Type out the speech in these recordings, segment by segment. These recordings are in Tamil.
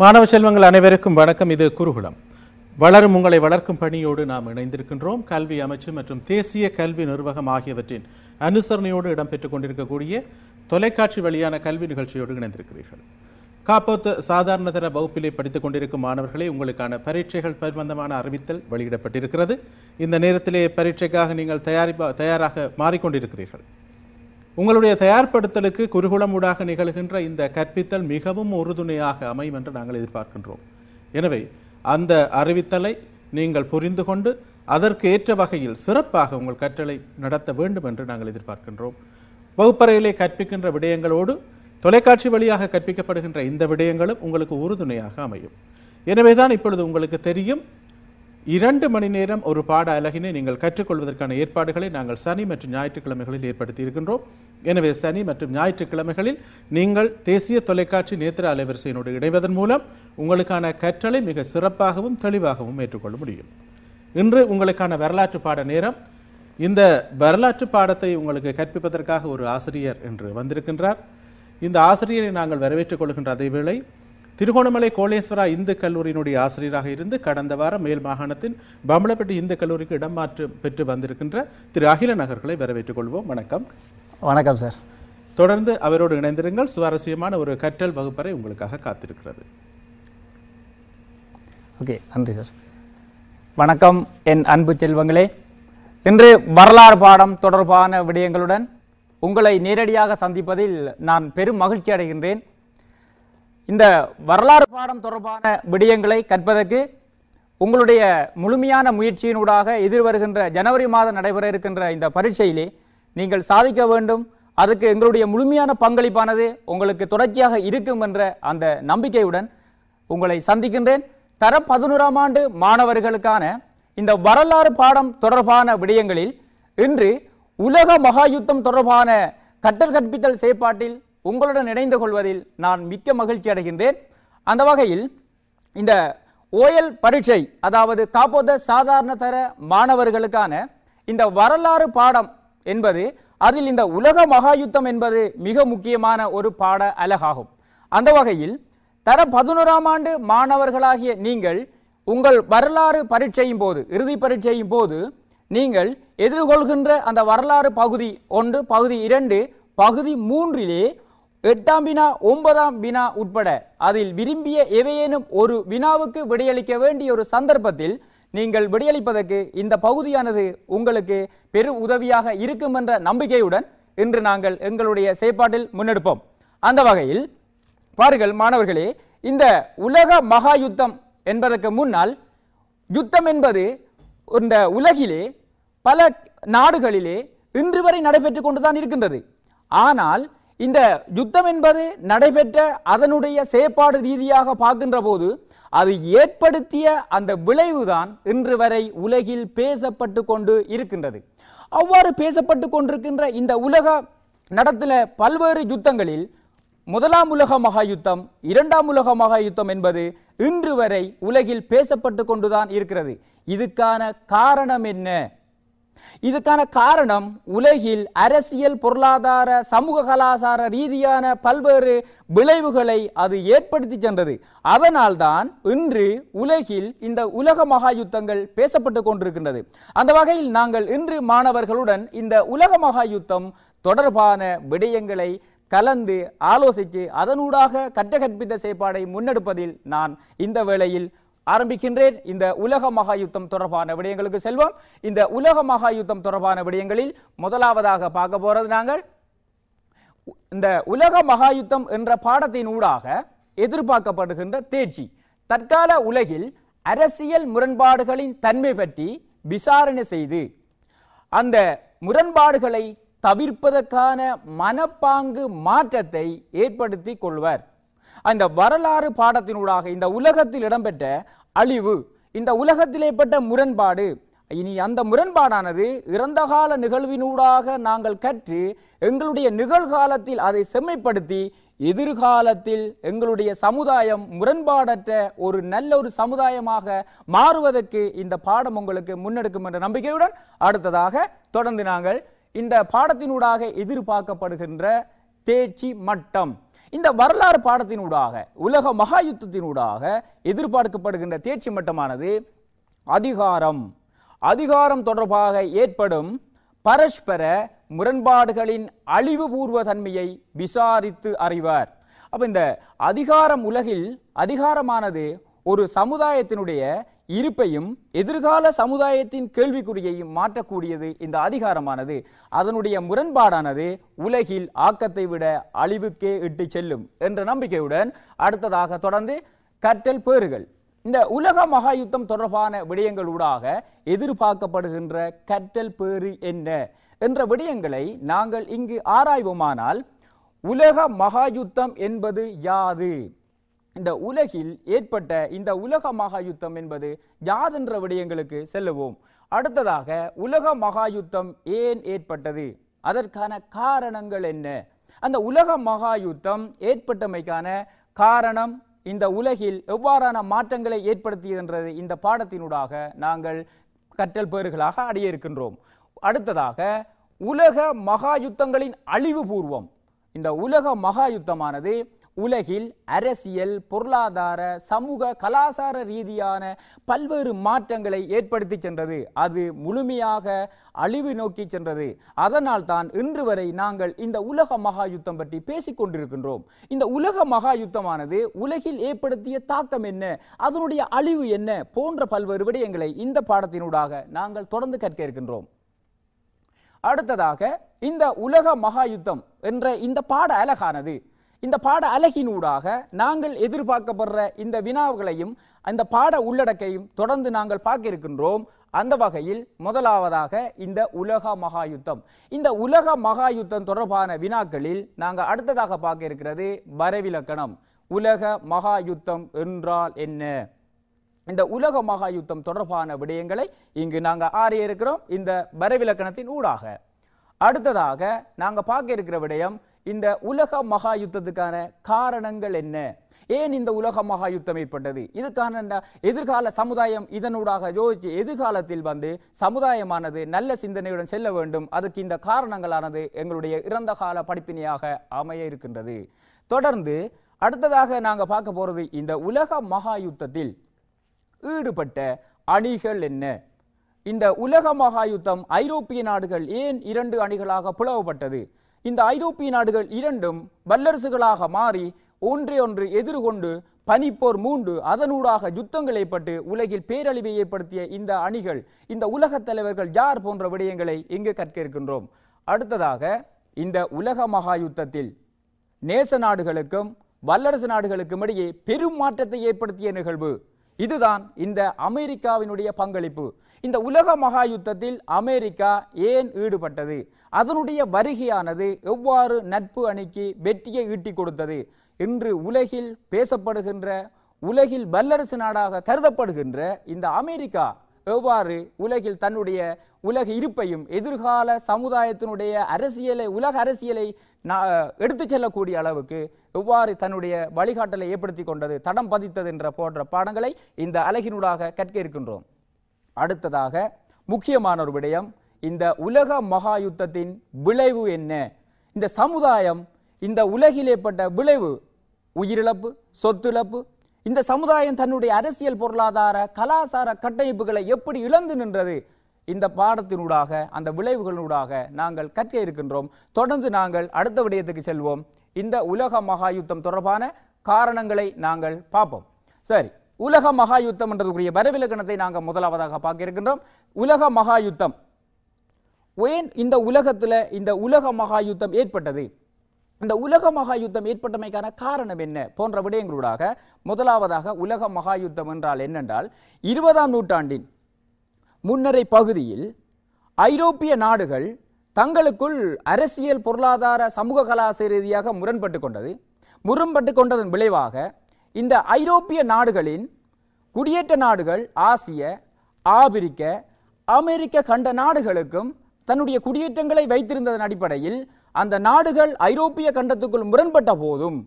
மாணவ செல்வங்கள் அனைவருக்கும் வணக்கம் இது குருகுலம் வளரும் உங்களை வளர்க்கும் பணியோடு நாம் இணைந்திருக்கின்றோம் கல்வி அமைச்சு மற்றும் தேசிய கல்வி நிர்வாகம் ஆகியவற்றின் அனுசரணையோடு இடம்பெற்றுக் கொண்டிருக்கக்கூடிய தொலைக்காட்சி வழியான கல்வி நிகழ்ச்சியோடு இணைந்திருக்கிறீர்கள் காப்போத்து சாதாரணதர வகுப்பிலே படித்துக் கொண்டிருக்கும் மாணவர்களே உங்களுக்கான பரீட்சைகள் சம்பந்தமான அறிவித்தல் வெளியிடப்பட்டிருக்கிறது இந்த நேரத்திலே பரீட்சைக்காக நீங்கள் தயாரிப்பா தயாராக மாறிக்கொண்டிருக்கிறீர்கள் உங்களுடைய தயார்படுத்தலுக்கு ஊடாக நிகழ்கின்ற இந்த கற்பித்தல் மிகவும் உறுதுணையாக அமையும் என்று நாங்கள் எதிர்பார்க்கின்றோம் எனவே அந்த அறிவித்தலை நீங்கள் புரிந்து கொண்டு அதற்கு ஏற்ற வகையில் சிறப்பாக உங்கள் கற்றலை நடத்த வேண்டும் என்று நாங்கள் எதிர்பார்க்கின்றோம் வகுப்பறையிலே கற்பிக்கின்ற விடயங்களோடு தொலைக்காட்சி வழியாக கற்பிக்கப்படுகின்ற இந்த விடயங்களும் உங்களுக்கு உறுதுணையாக அமையும் எனவேதான் இப்பொழுது உங்களுக்கு தெரியும் இரண்டு மணி நேரம் ஒரு பாட அழகினை நீங்கள் கற்றுக்கொள்வதற்கான ஏற்பாடுகளை நாங்கள் சனி மற்றும் ஞாயிற்றுக்கிழமைகளில் ஏற்படுத்தி இருக்கின்றோம் எனவே சனி மற்றும் ஞாயிற்றுக்கிழமைகளில் நீங்கள் தேசிய தொலைக்காட்சி நேத்திர அலைவரிசையினோடு இணைவதன் மூலம் உங்களுக்கான கற்றலை மிக சிறப்பாகவும் தெளிவாகவும் ஏற்றுக்கொள்ள முடியும் இன்று உங்களுக்கான வரலாற்று பாட நேரம் இந்த வரலாற்று பாடத்தை உங்களுக்கு கற்பிப்பதற்காக ஒரு ஆசிரியர் என்று வந்திருக்கின்றார் இந்த ஆசிரியரை நாங்கள் வரவேற்றுக் கொள்கின்ற அதேவேளை திருகோணமலை கோளேஸ்வரா இந்து கல்லூரியினுடைய ஆசிரியராக இருந்து கடந்த வாரம் மேல் மாகாணத்தின் பம்பளப்பட்டி இந்து கல்லூரிக்கு இடமாற்று பெற்று வந்திருக்கின்ற திரு அகில நகர்களை வரவேற்றுக் கொள்வோம் வணக்கம் வணக்கம் சார் தொடர்ந்து அவரோடு இணைந்திருங்கள் சுவாரஸ்யமான ஒரு கற்றல் வகுப்பறை உங்களுக்காக காத்திருக்கிறது ஓகே நன்றி சார் வணக்கம் என் அன்பு செல்வங்களே இன்று வரலாறு பாடம் தொடர்பான விடயங்களுடன் உங்களை நேரடியாக சந்திப்பதில் நான் பெரும் மகிழ்ச்சி அடைகின்றேன் இந்த வரலாறு பாடம் தொடர்பான விடயங்களை கற்பதற்கு உங்களுடைய முழுமையான முயற்சியினூடாக எதிர்வருகின்ற ஜனவரி மாதம் நடைபெற இருக்கின்ற இந்த பரீட்சையிலே நீங்கள் சாதிக்க வேண்டும் அதுக்கு எங்களுடைய முழுமையான பங்களிப்பானது உங்களுக்கு தொடர்ச்சியாக இருக்கும் என்ற அந்த நம்பிக்கையுடன் உங்களை சந்திக்கின்றேன் தர பதினோராம் ஆண்டு மாணவர்களுக்கான இந்த வரலாறு பாடம் தொடர்பான விடயங்களில் இன்று உலக மகாயுத்தம் தொடர்பான கட்டல் கற்பித்தல் செயற்பாட்டில் உங்களுடன் இணைந்து கொள்வதில் நான் மிக்க மகிழ்ச்சி அடைகின்றேன் அந்த வகையில் இந்த ஓயல் பரீட்சை அதாவது காப்போத சாதாரண தர மாணவர்களுக்கான இந்த வரலாறு பாடம் என்பது அதில் இந்த உலக மகாயுத்தம் என்பது மிக முக்கியமான ஒரு பாட அலகாகும் அந்த வகையில் தர பதினோராம் ஆண்டு மாணவர்களாகிய நீங்கள் உங்கள் வரலாறு பரீட்சையும் போது இறுதி பரீட்சையும் போது நீங்கள் எதிர்கொள்கின்ற அந்த வரலாறு பகுதி ஒன்று பகுதி இரண்டு பகுதி மூன்றிலே எட்டாம் வினா ஒன்பதாம் வினா உட்பட அதில் விரும்பிய எவையேனும் ஒரு வினாவுக்கு விடையளிக்க வேண்டிய ஒரு சந்தர்ப்பத்தில் நீங்கள் விடையளிப்பதற்கு இந்த பகுதியானது உங்களுக்கு பெரு உதவியாக இருக்கும் என்ற நம்பிக்கையுடன் இன்று நாங்கள் எங்களுடைய செயற்பாட்டில் முன்னெடுப்போம் அந்த வகையில் பாருங்கள் மாணவர்களே இந்த உலக மகா யுத்தம் என்பதற்கு முன்னால் யுத்தம் என்பது இந்த உலகிலே பல நாடுகளிலே இன்று வரை நடைபெற்று கொண்டுதான் இருக்கின்றது ஆனால் இந்த யுத்தம் என்பது நடைபெற்ற அதனுடைய செயற்பாடு ரீதியாக பார்க்கின்ற போது அது ஏற்படுத்திய அந்த விளைவுதான் இன்று வரை உலகில் பேசப்பட்டு கொண்டு இருக்கின்றது அவ்வாறு பேசப்பட்டு கொண்டிருக்கின்ற இந்த உலக நடத்தில பல்வேறு யுத்தங்களில் முதலாம் உலக மகா யுத்தம் இரண்டாம் உலக மகா யுத்தம் என்பது இன்று வரை உலகில் பேசப்பட்டு கொண்டுதான் இருக்கிறது இதுக்கான காரணம் என்ன இதுக்கான காரணம் உலகில் அரசியல் பொருளாதார சமூக கலாச்சார ரீதியான பல்வேறு விளைவுகளை அது ஏற்படுத்தி சென்றது அதனால்தான் இன்று உலகில் இந்த உலக மகா யுத்தங்கள் பேசப்பட்டு கொண்டிருக்கின்றது அந்த வகையில் நாங்கள் இன்று மாணவர்களுடன் இந்த உலக மகா யுத்தம் தொடர்பான விடயங்களை கலந்து ஆலோசித்து அதனூடாக கற்ற கற்பித்த செயற்பாடை முன்னெடுப்பதில் நான் இந்த வேளையில் ஆரம்பிக்கின்றேன் இந்த உலக மகா யுத்தம் தொடர்பான விடயங்களுக்கு செல்வோம் இந்த உலக மகா யுத்தம் தொடர்பான விடயங்களில் முதலாவதாக பார்க்க போறது நாங்கள் இந்த உலக மகா யுத்தம் என்ற பாடத்தின் ஊடாக எதிர்பார்க்கப்படுகின்ற தேர்ச்சி தற்கால உலகில் அரசியல் முரண்பாடுகளின் தன்மை பற்றி விசாரணை செய்து அந்த முரண்பாடுகளை தவிர்ப்பதற்கான மனப்பாங்கு மாற்றத்தை ஏற்படுத்தி கொள்வர் அந்த வரலாறு பாடத்தினூடாக இந்த உலகத்தில் இடம்பெற்ற அழிவு இந்த உலகத்திலே பட்ட முரண்பாடு இனி அந்த முரண்பாடானது இறந்த கால நிகழ்வினூடாக நாங்கள் கற்று எங்களுடைய நிகழ்காலத்தில் அதை செம்மைப்படுத்தி எதிர்காலத்தில் எங்களுடைய சமுதாயம் முரண்பாடற்ற ஒரு நல்ல ஒரு சமுதாயமாக மாறுவதற்கு இந்த பாடம் உங்களுக்கு முன்னெடுக்கும் என்ற நம்பிக்கையுடன் அடுத்ததாக தொடர்ந்து நாங்கள் இந்த பாடத்தினூடாக எதிர்பார்க்கப்படுகின்ற தேர்ச்சி மட்டம் இந்த வரலாறு பாடத்தினூடாக உலக மகா யுத்தத்தினூடாக எதிர்பார்க்கப்படுகின்ற தேர்ச்சி மட்டமானது அதிகாரம் அதிகாரம் தொடர்பாக ஏற்படும் பரஸ்பர முரண்பாடுகளின் அழிவுபூர்வ தன்மையை விசாரித்து அறிவார் அப்போ இந்த அதிகாரம் உலகில் அதிகாரமானது ஒரு சமுதாயத்தினுடைய இருப்பையும் எதிர்கால சமுதாயத்தின் கேள்விக்குறியையும் மாற்றக்கூடியது இந்த அதிகாரமானது அதனுடைய முரண்பாடானது உலகில் ஆக்கத்தை விட அழிவுக்கே இட்டு செல்லும் என்ற நம்பிக்கையுடன் அடுத்ததாக தொடர்ந்து கற்றல் பேறுகள் இந்த உலக மகா யுத்தம் தொடர்பான விடயங்களூடாக எதிர்பார்க்கப்படுகின்ற கற்றல் பேறு என்ன என்ற விடயங்களை நாங்கள் இங்கு ஆராய்வோமானால் உலக மகாயுத்தம் என்பது யாது இந்த உலகில் ஏற்பட்ட இந்த உலக மகா யுத்தம் என்பது ஜாதென்ற விடயங்களுக்கு செல்லுவோம் அடுத்ததாக உலக மகா யுத்தம் ஏன் ஏற்பட்டது அதற்கான காரணங்கள் என்ன அந்த உலக மகா யுத்தம் ஏற்பட்டமைக்கான காரணம் இந்த உலகில் எவ்வாறான மாற்றங்களை ஏற்படுத்தியதுன்றது இந்த பாடத்தினூடாக நாங்கள் கற்றல் பேறுகளாக அடைய இருக்கின்றோம் அடுத்ததாக உலக மகா யுத்தங்களின் அழிவு பூர்வம் இந்த உலக மகா யுத்தமானது உலகில் அரசியல் பொருளாதார சமூக கலாசார ரீதியான பல்வேறு மாற்றங்களை ஏற்படுத்தி சென்றது அது முழுமையாக அழிவு நோக்கி சென்றது அதனால் தான் இன்று வரை நாங்கள் இந்த உலக மகா யுத்தம் பற்றி பேசிக் கொண்டிருக்கின்றோம் இந்த உலக மகா யுத்தமானது உலகில் ஏற்படுத்திய தாக்கம் என்ன அதனுடைய அழிவு என்ன போன்ற பல்வேறு விடயங்களை இந்த பாடத்தினூடாக நாங்கள் தொடர்ந்து கற்க இருக்கின்றோம் அடுத்ததாக இந்த உலக மகா யுத்தம் என்ற இந்த பாட அழகானது இந்த பாட அலகினூடாக நாங்கள் எதிர்பார்க்கப்படுற இந்த வினாவுகளையும் அந்த பாட உள்ளடக்கையும் தொடர்ந்து நாங்கள் பார்க்க இருக்கின்றோம் அந்த வகையில் முதலாவதாக இந்த உலக மகா யுத்தம் இந்த உலக மகா யுத்தம் தொடர்பான வினாக்களில் நாங்கள் அடுத்ததாக பார்க்க இருக்கிறது வரைவிலக்கணம் உலக மகா யுத்தம் என்றால் என்ன இந்த உலக மகா யுத்தம் தொடர்பான விடயங்களை இங்கு நாங்கள் ஆறிய இருக்கிறோம் இந்த வரைவிலக்கணத்தின் ஊடாக அடுத்ததாக நாங்கள் பார்க்க இருக்கிற விடயம் இந்த உலக மகா யுத்தத்துக்கான காரணங்கள் என்ன ஏன் இந்த உலக மகா யுத்தம் ஏற்பட்டது இதுக்கான எதிர்கால சமுதாயம் இதனூடாக யோசிச்சு எதிர்காலத்தில் வந்து சமுதாயமானது நல்ல சிந்தனையுடன் செல்ல வேண்டும் அதுக்கு இந்த காரணங்களானது எங்களுடைய இறந்த கால படிப்பினையாக அமைய இருக்கின்றது தொடர்ந்து அடுத்ததாக நாங்கள் பார்க்க போகிறது இந்த உலக மகா யுத்தத்தில் ஈடுபட்ட அணிகள் என்ன இந்த உலக மகா யுத்தம் ஐரோப்பிய நாடுகள் ஏன் இரண்டு அணிகளாக பிளவுபட்டது இந்த ஐரோப்பிய நாடுகள் இரண்டும் வல்லரசுகளாக மாறி ஒன்றே ஒன்று எதிர்கொண்டு பனிப்போர் மூண்டு அதனூடாக யுத்தங்கள் ஏற்பட்டு உலகில் பேரழிவை ஏற்படுத்திய இந்த அணிகள் இந்த உலகத் தலைவர்கள் யார் போன்ற விடயங்களை இங்கு கற்க இருக்கின்றோம் அடுத்ததாக இந்த உலக மகா யுத்தத்தில் நேச நாடுகளுக்கும் வல்லரசு நாடுகளுக்கும் இடையே பெரும் மாற்றத்தை ஏற்படுத்திய நிகழ்வு இதுதான் இந்த அமெரிக்காவினுடைய பங்களிப்பு இந்த உலக மகா யுத்தத்தில் அமெரிக்கா ஏன் ஈடுபட்டது அதனுடைய வருகையானது எவ்வாறு நட்பு அணிக்கு வெற்றியை ஈட்டி கொடுத்தது இன்று உலகில் பேசப்படுகின்ற உலகில் வல்லரசு நாடாக கருதப்படுகின்ற இந்த அமெரிக்கா எவ்வாறு உலகில் தன்னுடைய உலக இருப்பையும் எதிர்கால சமுதாயத்தினுடைய அரசியலை உலக அரசியலை எடுத்துச் செல்லக்கூடிய அளவுக்கு எவ்வாறு தன்னுடைய வழிகாட்டலை ஏற்படுத்தி கொண்டது தடம் பதித்தது என்ற போன்ற பாடங்களை இந்த அழகினூடாக கற்க இருக்கின்றோம் அடுத்ததாக முக்கியமான ஒரு விடயம் இந்த உலக மகா யுத்தத்தின் விளைவு என்ன இந்த சமுதாயம் இந்த உலகில் ஏற்பட்ட விளைவு உயிரிழப்பு சொத்துழப்பு இந்த சமுதாயம் தன்னுடைய அரசியல் பொருளாதார கலாசார கட்டமைப்புகளை எப்படி இழந்து நின்றது இந்த பாடத்தினூடாக அந்த விளைவுகளூடாக நாங்கள் கற்க இருக்கின்றோம் தொடர்ந்து நாங்கள் அடுத்த விடயத்துக்கு செல்வோம் இந்த உலக மகாயுத்தம் தொடர்பான காரணங்களை நாங்கள் பார்ப்போம் சரி உலக யுத்தம் என்றதுக்குரிய வரவிலக்கணத்தை நாங்கள் முதலாவதாக பார்க்க இருக்கின்றோம் உலக யுத்தம் ஏன் இந்த உலகத்தில் இந்த உலக யுத்தம் ஏற்பட்டது இந்த உலக மகா யுத்தம் ஏற்பட்டமைக்கான காரணம் என்ன போன்ற விடயங்களூடாக முதலாவதாக உலக மகா யுத்தம் என்றால் என்னென்றால் இருபதாம் நூற்றாண்டின் முன்னரை பகுதியில் ஐரோப்பிய நாடுகள் தங்களுக்குள் அரசியல் பொருளாதார சமூக கலாசார ரீதியாக முரண்பட்டு கொண்டது முரண்பட்டு கொண்டதன் விளைவாக இந்த ஐரோப்பிய நாடுகளின் குடியேற்ற நாடுகள் ஆசிய ஆபிரிக்க அமெரிக்க கண்ட நாடுகளுக்கும் தன்னுடைய குடியேற்றங்களை வைத்திருந்ததன் அடிப்படையில் அந்த நாடுகள் ஐரோப்பிய கண்டத்துக்குள் முரண்பட்ட போதும்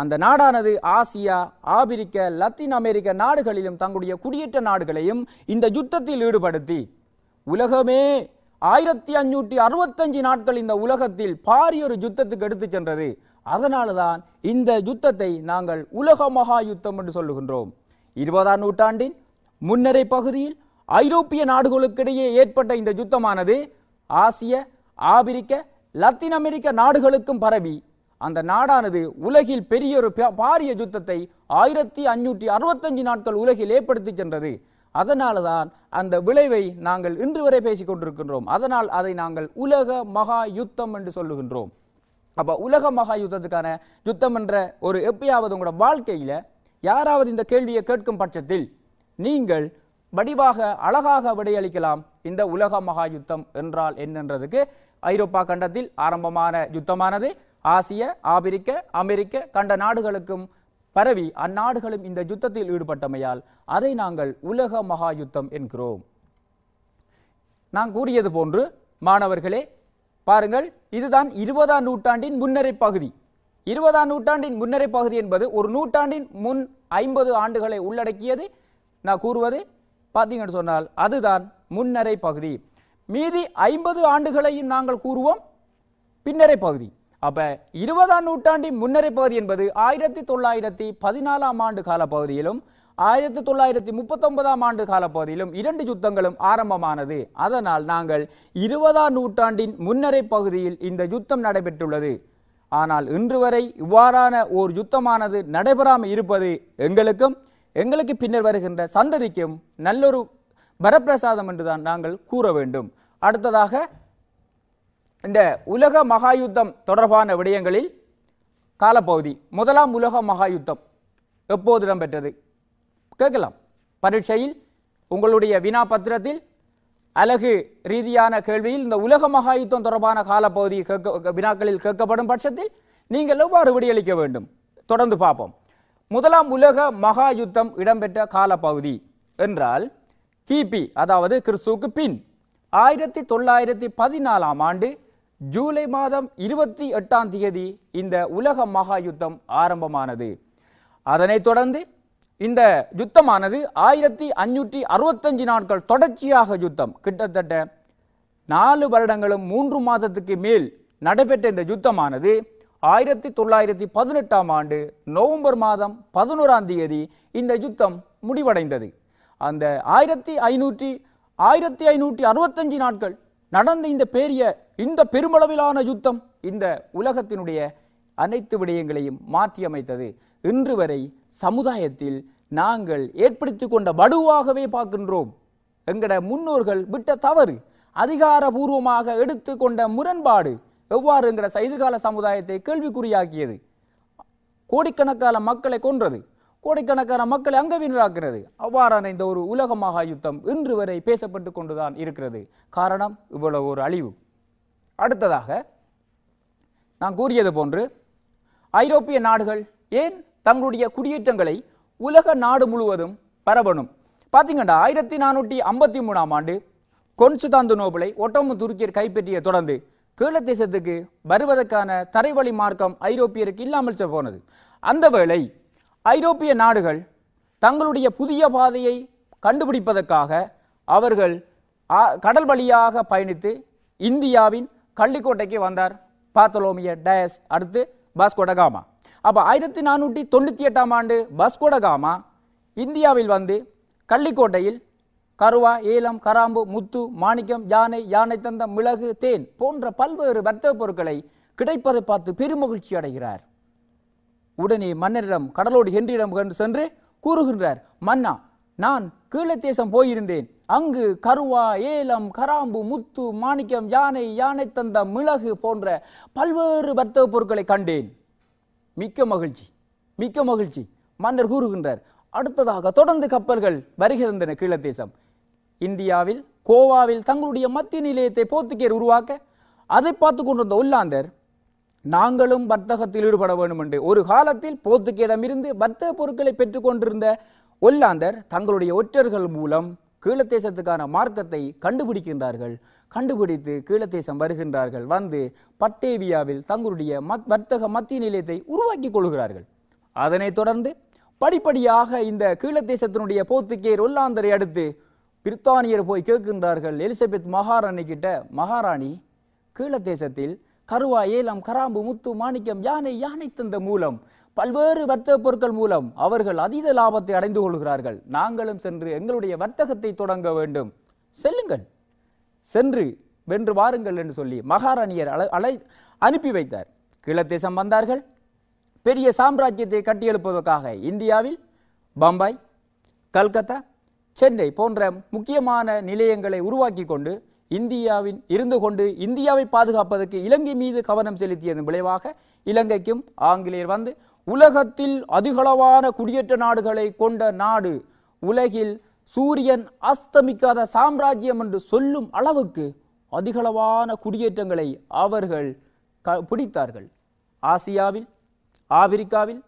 அந்த நாடானது ஆசியா ஆபிரிக்க லத்தீன் அமெரிக்க நாடுகளிலும் தங்களுடைய குடியேற்ற நாடுகளையும் இந்த யுத்தத்தில் ஈடுபடுத்தி உலகமே ஆயிரத்தி அஞ்சூற்றி அறுபத்தஞ்சு நாட்கள் இந்த உலகத்தில் பாரியொரு யுத்தத்துக்கு எடுத்து சென்றது அதனால தான் இந்த யுத்தத்தை நாங்கள் உலக மகா யுத்தம் என்று சொல்லுகின்றோம் இருபதாம் நூற்றாண்டின் முன்னரை பகுதியில் ஐரோப்பிய நாடுகளுக்கிடையே ஏற்பட்ட இந்த யுத்தமானது ஆசிய ஆபிரிக்க லத்தீன் அமெரிக்க நாடுகளுக்கும் பரவி அந்த நாடானது உலகில் பெரிய ஒரு பாரிய யுத்தத்தை ஆயிரத்தி அஞ்சூற்றி அறுபத்தஞ்சு நாட்கள் உலகில் ஏற்படுத்தி சென்றது அதனால தான் அந்த விளைவை நாங்கள் இன்று வரை பேசிக் கொண்டிருக்கின்றோம் அதனால் அதை நாங்கள் உலக மகா யுத்தம் என்று சொல்லுகின்றோம் அப்போ உலக மகா யுத்தத்துக்கான யுத்தம் என்ற ஒரு எப்பயாவது உங்களோட வாழ்க்கையில் யாராவது இந்த கேள்வியை கேட்கும் பட்சத்தில் நீங்கள் வடிவாக அழகாக விடையளிக்கலாம் இந்த உலக மகா யுத்தம் என்றால் என்னன்றதுக்கு ஐரோப்பா கண்டத்தில் ஆரம்பமான யுத்தமானது ஆசிய ஆபிரிக்க அமெரிக்க கண்ட நாடுகளுக்கும் பரவி அந்நாடுகளும் இந்த யுத்தத்தில் ஈடுபட்டமையால் அதை நாங்கள் உலக மகா யுத்தம் என்கிறோம் நான் கூறியது போன்று மாணவர்களே பாருங்கள் இதுதான் இருபதாம் நூற்றாண்டின் முன்னரை பகுதி இருபதாம் நூற்றாண்டின் முன்னரை பகுதி என்பது ஒரு நூற்றாண்டின் முன் ஐம்பது ஆண்டுகளை உள்ளடக்கியது நான் கூறுவது பார்த்தீங்கன்னு சொன்னால் அதுதான் முன்னரை பகுதி மீதி ஐம்பது ஆண்டுகளையும் நாங்கள் கூறுவோம் பின்னரை பகுதி அப்போ இருபதாம் நூற்றாண்டின் முன்னரை பகுதி என்பது ஆயிரத்தி தொள்ளாயிரத்தி பதினாலாம் ஆண்டு கால பகுதியிலும் ஆயிரத்தி தொள்ளாயிரத்தி முப்பத்தொன்பதாம் ஆண்டு காலப்பகுதியிலும் இரண்டு யுத்தங்களும் ஆரம்பமானது அதனால் நாங்கள் இருபதாம் நூற்றாண்டின் முன்னரை பகுதியில் இந்த யுத்தம் நடைபெற்றுள்ளது ஆனால் இன்று வரை இவ்வாறான ஓர் யுத்தமானது நடைபெறாமல் இருப்பது எங்களுக்கும் எங்களுக்கு பின்னர் வருகின்ற சந்ததிக்கும் நல்லொரு வரப்பிரசாதம் என்றுதான் நாங்கள் கூற வேண்டும் அடுத்ததாக இந்த உலக மகாயுத்தம் தொடர்பான விடயங்களில் காலப்பகுதி முதலாம் உலக மகாயுத்தம் எப்போது இடம்பெற்றது கேட்கலாம் பரீட்சையில் உங்களுடைய வினா பத்திரத்தில் அழகு ரீதியான கேள்வியில் இந்த உலக மகாயுத்தம் தொடர்பான காலப்பகுதி கேட்க வினாக்களில் கேட்கப்படும் பட்சத்தில் நீங்கள் எவ்வாறு விடியளிக்க வேண்டும் தொடர்ந்து பார்ப்போம் முதலாம் உலக மகாயுத்தம் இடம்பெற்ற காலப்பகுதி என்றால் கிபி அதாவது கிறிஸ்துவுக்கு பின் ஆயிரத்தி தொள்ளாயிரத்தி பதினாலாம் ஆண்டு ஜூலை மாதம் இருபத்தி எட்டாம் தேதி இந்த உலக மகா யுத்தம் ஆரம்பமானது அதனைத் தொடர்ந்து இந்த யுத்தமானது ஆயிரத்தி அஞ்சூற்றி அறுபத்தஞ்சு நாட்கள் தொடர்ச்சியாக யுத்தம் கிட்டத்தட்ட நாலு வருடங்களும் மூன்று மாதத்துக்கு மேல் நடைபெற்ற இந்த யுத்தமானது ஆயிரத்தி தொள்ளாயிரத்தி பதினெட்டாம் ஆண்டு நவம்பர் மாதம் பதினோராம் தேதி இந்த யுத்தம் முடிவடைந்தது அந்த ஆயிரத்தி ஐநூற்றி ஆயிரத்தி ஐநூற்றி அறுபத்தஞ்சு நாட்கள் நடந்த இந்த பெரிய இந்த பெருமளவிலான யுத்தம் இந்த உலகத்தினுடைய அனைத்து விடயங்களையும் மாற்றியமைத்தது இன்று வரை சமுதாயத்தில் நாங்கள் ஏற்படுத்தி கொண்ட வடுவாகவே பார்க்கின்றோம் எங்கட முன்னோர்கள் விட்ட தவறு அதிகாரபூர்வமாக எடுத்து கொண்ட முரண்பாடு எவ்வாறு எங்கட சைதுகால சமுதாயத்தை கேள்விக்குறியாக்கியது கோடிக்கணக்கான மக்களை கொன்றது கோடைக்கணக்கான மக்களை வீணாக்கிறது அவ்வாறான இந்த ஒரு உலக மகா யுத்தம் இன்று வரை பேசப்பட்டு கொண்டுதான் இருக்கிறது காரணம் இவ்வளவு ஒரு அழிவு அடுத்ததாக நான் கூறியது போன்று ஐரோப்பிய நாடுகள் ஏன் தங்களுடைய குடியேற்றங்களை உலக நாடு முழுவதும் பரவணும் பார்த்தீங்கன்னா ஆயிரத்தி நானூற்றி ஐம்பத்தி மூணாம் ஆண்டு கொன்சுதாந்து நோபலை ஒட்டோமன் துருக்கியர் கைப்பற்றிய தொடர்ந்து கீழத்தேசத்துக்கு வருவதற்கான தரைவழி மார்க்கம் ஐரோப்பியருக்கு இல்லாமல் போனது அந்த வேளை ஐரோப்பிய நாடுகள் தங்களுடைய புதிய பாதையை கண்டுபிடிப்பதற்காக அவர்கள் கடல் வழியாக பயணித்து இந்தியாவின் கள்ளிக்கோட்டைக்கு வந்தார் பாத்தலோமிய டயஸ் அடுத்து பாஸ்கோடகாமா அப்போ ஆயிரத்தி நானூற்றி தொண்ணூற்றி எட்டாம் ஆண்டு பாஸ்கோடகாமா இந்தியாவில் வந்து கள்ளிக்கோட்டையில் கருவா ஏலம் கராம்பு முத்து மாணிக்கம் யானை யானை தந்தம் மிளகு தேன் போன்ற பல்வேறு வர்த்தக பொருட்களை கிடைப்பதை பார்த்து பெருமகிழ்ச்சி அடைகிறார் உடனே மன்னரிடம் கடலோடு ஹென்றியிடம் சென்று கூறுகின்றார் மன்னா நான் கீழத்தேசம் போயிருந்தேன் அங்கு கருவா ஏலம் கராம்பு முத்து மாணிக்கம் யானை யானை தந்த மிளகு போன்ற பல்வேறு வர்த்தக பொருட்களை கண்டேன் மிக்க மகிழ்ச்சி மிக்க மகிழ்ச்சி மன்னர் கூறுகின்றார் அடுத்ததாக தொடர்ந்து கப்பல்கள் வருகிறந்தன கீழத்தேசம் இந்தியாவில் கோவாவில் தங்களுடைய மத்திய நிலையத்தை போர்த்துக்கேர் உருவாக்க அதை பார்த்து கொண்டிருந்த உல்லாந்தர் நாங்களும் வர்த்தகத்தில் ஈடுபட வேண்டும் என்று ஒரு காலத்தில் போர்த்துக்கியிடமிருந்து வர்த்தக பொருட்களை பெற்றுக்கொண்டிருந்த ஒல்லாந்தர் தங்களுடைய ஒற்றர்கள் மூலம் கீழத்தேசத்துக்கான மார்க்கத்தை கண்டுபிடிக்கின்றார்கள் கண்டுபிடித்து கீழத்தேசம் வருகின்றார்கள் வந்து பட்டேவியாவில் தங்களுடைய மத் வர்த்தக மத்திய நிலையத்தை உருவாக்கி கொள்கிறார்கள் அதனைத் தொடர்ந்து படிப்படியாக இந்த கீழத்தேசத்தினுடைய போர்த்துக்கேர் ஒல்லாந்தரை அடுத்து பிரித்தானியர் போய் கேட்கின்றார்கள் எலிசபெத் மகாராணி கிட்ட மகாராணி கீழத்தேசத்தில் கருவா ஏலம் கராம்பு முத்து மாணிக்கம் யானை யானை தந்த மூலம் பல்வேறு வர்த்தக பொருட்கள் மூலம் அவர்கள் அதீத லாபத்தை அடைந்து கொள்கிறார்கள் நாங்களும் சென்று எங்களுடைய வர்த்தகத்தை தொடங்க வேண்டும் செல்லுங்கள் சென்று வென்று வாருங்கள் என்று சொல்லி மகாராணியர் அலை அனுப்பி வைத்தார் கிழத்தேசம் வந்தார்கள் பெரிய சாம்ராஜ்யத்தை கட்டியெழுப்பதற்காக இந்தியாவில் பம்பாய் கல்கத்தா சென்னை போன்ற முக்கியமான நிலையங்களை உருவாக்கி கொண்டு இந்தியாவின் இருந்து கொண்டு இந்தியாவை பாதுகாப்பதற்கு இலங்கை மீது கவனம் செலுத்தியதன் விளைவாக இலங்கைக்கும் ஆங்கிலேயர் வந்து உலகத்தில் அதிகளவான குடியேற்ற நாடுகளை கொண்ட நாடு உலகில் சூரியன் அஸ்தமிக்காத சாம்ராஜ்யம் என்று சொல்லும் அளவுக்கு அதிகளவான குடியேற்றங்களை அவர்கள் க பிடித்தார்கள் ஆசியாவில் ஆப்பிரிக்காவில்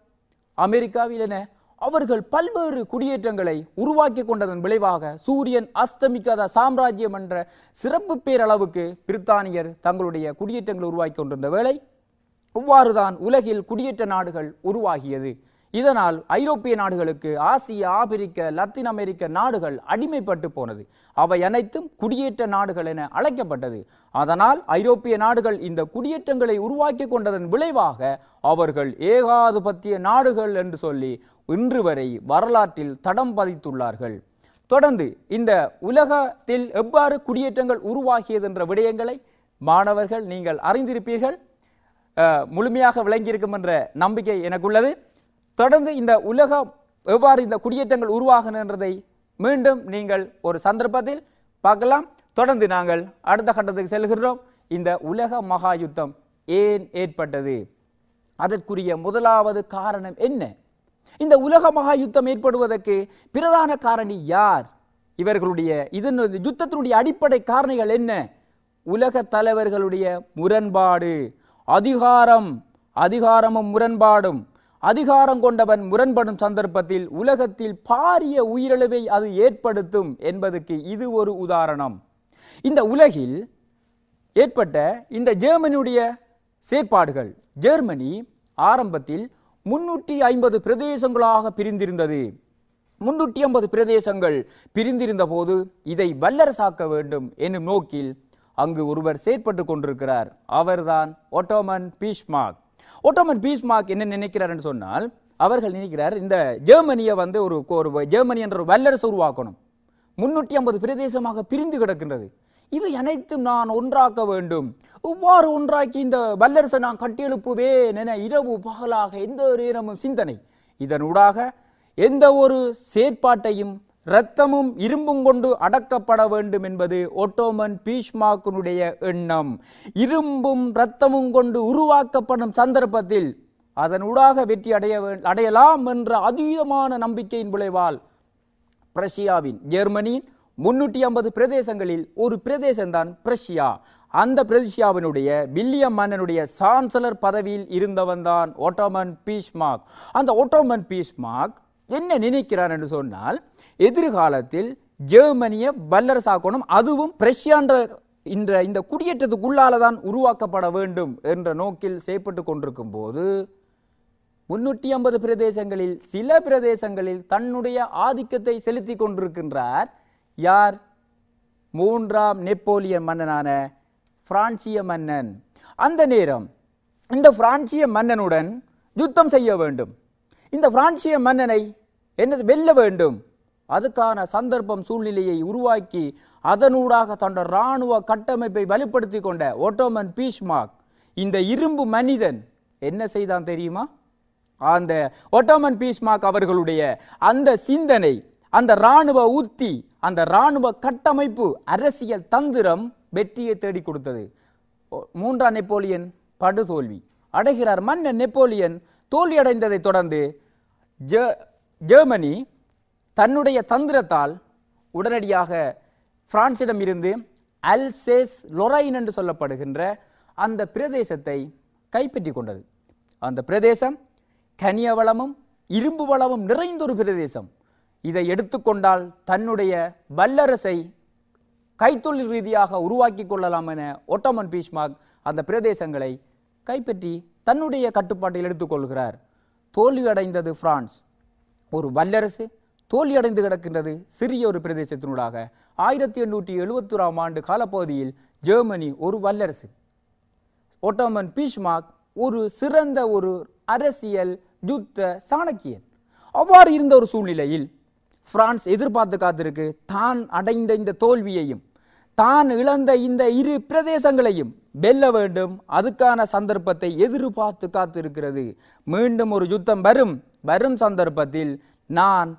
அமெரிக்காவில் என அவர்கள் பல்வேறு குடியேற்றங்களை உருவாக்கி கொண்டதன் விளைவாக சூரியன் அஸ்தமிக்காத சாம்ராஜ்யம் என்ற சிறப்பு பேரளவுக்கு பிரித்தானியர் தங்களுடைய குடியேற்றங்களை உருவாக்கி கொண்டிருந்த வேளை இவ்வாறுதான் உலகில் குடியேற்ற நாடுகள் உருவாகியது இதனால் ஐரோப்பிய நாடுகளுக்கு ஆசிய ஆப்பிரிக்க லத்தீன் அமெரிக்க நாடுகள் அடிமைப்பட்டு போனது அவை அனைத்தும் குடியேற்ற நாடுகள் என அழைக்கப்பட்டது அதனால் ஐரோப்பிய நாடுகள் இந்த குடியேற்றங்களை உருவாக்கி கொண்டதன் விளைவாக அவர்கள் ஏகாதிபத்திய நாடுகள் என்று சொல்லி இன்று வரை வரலாற்றில் தடம் பதித்துள்ளார்கள் தொடர்ந்து இந்த உலகத்தில் எவ்வாறு குடியேற்றங்கள் உருவாகியது என்ற விடயங்களை மாணவர்கள் நீங்கள் அறிந்திருப்பீர்கள் முழுமையாக விளங்கியிருக்கும் என்ற நம்பிக்கை எனக்குள்ளது தொடர்ந்து இந்த உலகம் எவ்வாறு இந்த குடியேற்றங்கள் உருவாகினதை மீண்டும் நீங்கள் ஒரு சந்தர்ப்பத்தில் பார்க்கலாம் தொடர்ந்து நாங்கள் அடுத்த கட்டத்துக்கு செல்கிறோம் இந்த உலக மகா யுத்தம் ஏன் ஏற்பட்டது அதற்குரிய முதலாவது காரணம் என்ன இந்த உலக மகா யுத்தம் ஏற்படுவதற்கு பிரதான காரணி யார் இவர்களுடைய இதன் யுத்தத்தினுடைய அடிப்படை காரணிகள் என்ன உலக தலைவர்களுடைய முரண்பாடு அதிகாரம் அதிகாரமும் முரண்பாடும் அதிகாரம் கொண்டவன் முரண்படும் சந்தர்ப்பத்தில் உலகத்தில் பாரிய உயிரிழவை அது ஏற்படுத்தும் என்பதற்கு இது ஒரு உதாரணம் இந்த உலகில் ஏற்பட்ட இந்த ஜெர்மனியுடைய செயற்பாடுகள் ஜெர்மனி ஆரம்பத்தில் முன்னூற்றி ஐம்பது பிரதேசங்களாக பிரிந்திருந்தது முன்னூற்றி ஐம்பது பிரதேசங்கள் பிரிந்திருந்த போது இதை வல்லரசாக்க வேண்டும் என்னும் நோக்கில் அங்கு ஒருவர் செயற்பட்டு கொண்டிருக்கிறார் அவர்தான் ஒட்டோமன் பீஷ்மாக் ஒட்டோமன் பீஸ்மார்க் என்ன நினைக்கிறாருன்னு சொன்னால் அவர்கள் நினைக்கிறார் இந்த ஜெர்மனியை வந்து ஒரு ஒரு ஜெர்மனி என்ற ஒரு வல்லரசு உருவாக்கணும் முன்னூற்றி ஐம்பது பிரதேசமாக பிரிந்து கிடக்கின்றது இவை அனைத்தும் நான் ஒன்றாக்க வேண்டும் இவ்வாறு ஒன்றாக்கி இந்த வல்லரசை நான் கட்டியெழுப்புவேன் என இரவு பகலாக எந்த ஒரு நேரமும் சிந்தனை இதனூடாக எந்த ஒரு செயற்பாட்டையும் இரத்தமும் இரும்பும் கொண்டு அடக்கப்பட வேண்டும் என்பது ஒட்டோமன் பீஷ்மாக்குனுடைய எண்ணம் இரும்பும் இரத்தமும் கொண்டு உருவாக்கப்படும் சந்தர்ப்பத்தில் அதனூடாக வெற்றி அடைய அடையலாம் என்ற அதீதமான நம்பிக்கையின் விளைவால் பிரஷியாவின் ஜெர்மனியின் முன்னூற்றி ஐம்பது பிரதேசங்களில் ஒரு பிரதேசம்தான் பிரஷியா அந்த பிரதிஷியாவினுடைய வில்லியம் மன்னனுடைய சான்சலர் பதவியில் இருந்தவன் தான் ஒட்டோமன் பீஷ்மாக் அந்த ஒட்டோமன் பீஷ்மாக் என்ன நினைக்கிறார் என்று சொன்னால் எதிர்காலத்தில் ஜெர்மனிய வல்லரசாக்கணும் அதுவும் பிரஷ்யான்ற இன்ற இந்த குடியேற்றத்துக்குள்ளால தான் உருவாக்கப்பட வேண்டும் என்ற நோக்கில் செயற்பட்டு கொண்டிருக்கும் போது முன்னூற்றி ஐம்பது பிரதேசங்களில் சில பிரதேசங்களில் தன்னுடைய ஆதிக்கத்தை செலுத்தி கொண்டிருக்கின்றார் யார் மூன்றாம் நெப்போலியன் மன்னனான பிரான்சிய மன்னன் அந்த நேரம் இந்த பிரான்சிய மன்னனுடன் யுத்தம் செய்ய வேண்டும் இந்த பிரான்சிய மன்னனை என்ன வெல்ல வேண்டும் அதுக்கான சந்தர்ப்பம் சூழ்நிலையை உருவாக்கி அதனூடாக தன்னோட இராணுவ கட்டமைப்பை வலுப்படுத்தி கொண்ட ஒட்டோமன் பீஷ்மாக் இந்த இரும்பு மனிதன் என்ன செய்தான் தெரியுமா அந்த ஒட்டோமன் பீஷ்மாக் அவர்களுடைய அந்த சிந்தனை அந்த இராணுவ உத்தி அந்த இராணுவ கட்டமைப்பு அரசியல் தந்திரம் வெற்றியை தேடி கொடுத்தது மூன்றாம் நெப்போலியன் படுதோல்வி அடைகிறார் மன்னன் நெப்போலியன் தோல்வியடைந்ததை தொடர்ந்து ஜெர்மனி தன்னுடைய தந்திரத்தால் உடனடியாக பிரான்சிடம் இருந்து அல்சேஸ் லொரைன் என்று சொல்லப்படுகின்ற அந்த பிரதேசத்தை கைப்பற்றி கொண்டது அந்த பிரதேசம் கனிய வளமும் இரும்பு வளமும் நிறைந்த ஒரு பிரதேசம் இதை எடுத்துக்கொண்டால் தன்னுடைய வல்லரசை கைத்தொழில் ரீதியாக உருவாக்கி கொள்ளலாம் என ஒட்டமன் பீஷ்மாக் அந்த பிரதேசங்களை கைப்பற்றி தன்னுடைய கட்டுப்பாட்டில் எடுத்துக்கொள்கிறார் தோல்வியடைந்தது பிரான்ஸ் ஒரு வல்லரசு தோல்வியடைந்து கிடக்கின்றது சிறிய ஒரு பிரதேசத்தினூடாக ஆயிரத்தி எண்ணூற்றி எழுபத்தோராம் ஆண்டு காலப்பகுதியில் ஜெர்மனி ஒரு வல்லரசு ஒட்டோமன் பீஷ்மாக் ஒரு சிறந்த ஒரு அரசியல் யுத்த சாணக்கியன் அவ்வாறு இருந்த ஒரு சூழ்நிலையில் பிரான்ஸ் எதிர்பார்த்து காத்திருக்கு தான் அடைந்த இந்த தோல்வியையும் தான் இழந்த இந்த இரு பிரதேசங்களையும் வெல்ல வேண்டும் அதுக்கான சந்தர்ப்பத்தை எதிர்பார்த்து காத்திருக்கிறது மீண்டும் ஒரு யுத்தம் வரும் வரும் சந்தர்ப்பத்தில் நான்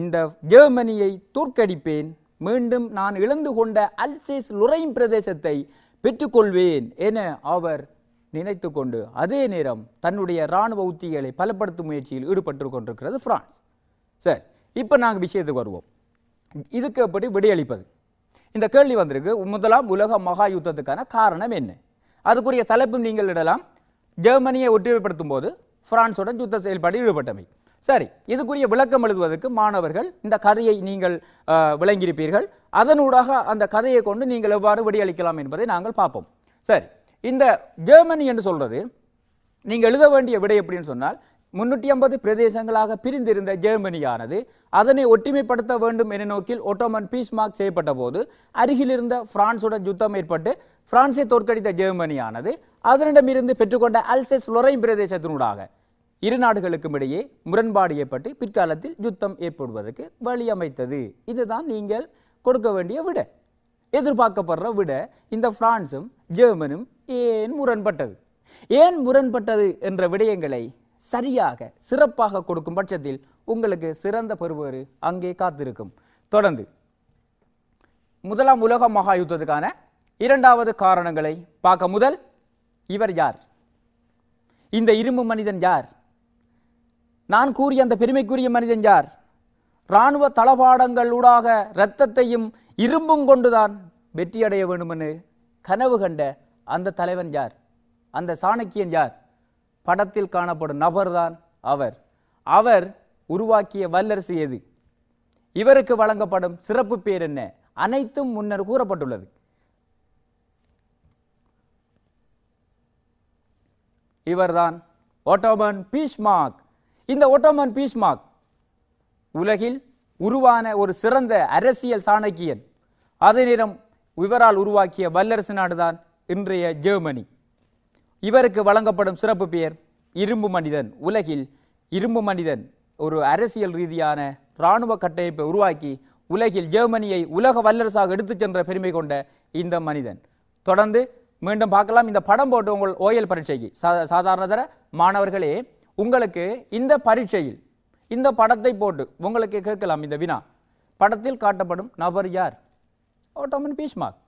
இந்த ஜெர்மனியை தோற்கடிப்பேன் மீண்டும் நான் இழந்து கொண்ட அல்சேஸ் லுரைன் பிரதேசத்தை பெற்றுக்கொள்வேன் என அவர் நினைத்து கொண்டு அதே நேரம் தன்னுடைய இராணுவ உத்திகளை பலப்படுத்தும் முயற்சியில் ஈடுபட்டு கொண்டிருக்கிறது பிரான்ஸ் சார் இப்போ நாங்கள் விஷயத்துக்கு வருவோம் இதுக்கு எப்படி விடையளிப்பது இந்த கேள்வி வந்திருக்கு முதலாம் உலக மகா யுத்தத்துக்கான காரணம் என்ன அதுக்குரிய தலைப்பும் நீங்கள் இடலாம் ஜெர்மனியை ஒற்றுமைப்படுத்தும் போது பிரான்ஸுடன் யுத்த செயல்பாடு ஈடுபட்டமை சரி இதுக்குரிய விளக்கம் எழுதுவதற்கு மாணவர்கள் இந்த கதையை நீங்கள் விளங்கியிருப்பீர்கள் அதனூடாக அந்த கதையை கொண்டு நீங்கள் எவ்வாறு விடியளிக்கலாம் என்பதை நாங்கள் பார்ப்போம் சரி இந்த ஜெர்மனி என்று சொல்கிறது நீங்கள் எழுத வேண்டிய விடை எப்படின்னு சொன்னால் முன்னூற்றி ஐம்பது பிரதேசங்களாக பிரிந்திருந்த ஜெர்மனியானது அதனை ஒற்றுமைப்படுத்த வேண்டும் என நோக்கில் ஒட்டோமன் பீஸ் மார்க் செய்யப்பட்ட போது அருகிலிருந்த பிரான்சுடன் யுத்தம் ஏற்பட்டு பிரான்சை தோற்கடித்த ஜெர்மனியானது அதனிடமிருந்து பெற்றுக்கொண்ட அல்செஸ் லொரைன் பிரதேசத்தினூடாக இரு நாடுகளுக்கும் இடையே முரண்பாடு ஏற்பட்டு பிற்காலத்தில் யுத்தம் ஏற்படுவதற்கு வழி அமைத்தது இதுதான் நீங்கள் கொடுக்க வேண்டிய விட எதிர்பார்க்கப்படுற விட இந்த பிரான்ஸும் ஜெர்மனும் ஏன் முரண்பட்டது ஏன் முரண்பட்டது என்ற விடயங்களை சரியாக சிறப்பாக கொடுக்கும் பட்சத்தில் உங்களுக்கு சிறந்த பெறுபேறு அங்கே காத்திருக்கும் தொடர்ந்து முதலாம் உலக மகா யுத்தத்துக்கான இரண்டாவது காரணங்களை பார்க்க முதல் இவர் யார் இந்த இரும்பு மனிதன் யார் நான் கூறிய அந்த பெருமைக்குரிய மனிதன் யார் இராணுவ தளபாடங்களூடாக இரத்தத்தையும் இரும்பும் கொண்டுதான் வெற்றியடைய வேண்டுமென்னு கனவு கண்ட அந்த தலைவன் யார் அந்த சாணக்கியன் யார் படத்தில் காணப்படும் நபர்தான் அவர் அவர் உருவாக்கிய வல்லரசு எது இவருக்கு வழங்கப்படும் சிறப்பு பேர் என்ன அனைத்தும் முன்னர் கூறப்பட்டுள்ளது இவர்தான் ஓட்டோமன் பீஷ்மாக் இந்த ஒட்டோமன் பீஸ்மார்க் உலகில் உருவான ஒரு சிறந்த அரசியல் சாணக்கியன் அதே நேரம் இவரால் உருவாக்கிய வல்லரசு நாடுதான் இன்றைய ஜெர்மனி இவருக்கு வழங்கப்படும் சிறப்பு பெயர் இரும்பு மனிதன் உலகில் இரும்பு மனிதன் ஒரு அரசியல் ரீதியான இராணுவ கட்டமைப்பை உருவாக்கி உலகில் ஜெர்மனியை உலக வல்லரசாக எடுத்துச் சென்ற பெருமை கொண்ட இந்த மனிதன் தொடர்ந்து மீண்டும் பார்க்கலாம் இந்த படம் போட்டு உங்கள் ஓயல் பரீட்சைக்கு சாதாரண தர மாணவர்களே உங்களுக்கு இந்த பரீட்சையில் இந்த படத்தை போட்டு உங்களுக்கு கேட்கலாம் இந்த வினா படத்தில் காட்டப்படும் நபர் யார் ஓட்டோமன் பீஷ்மாக்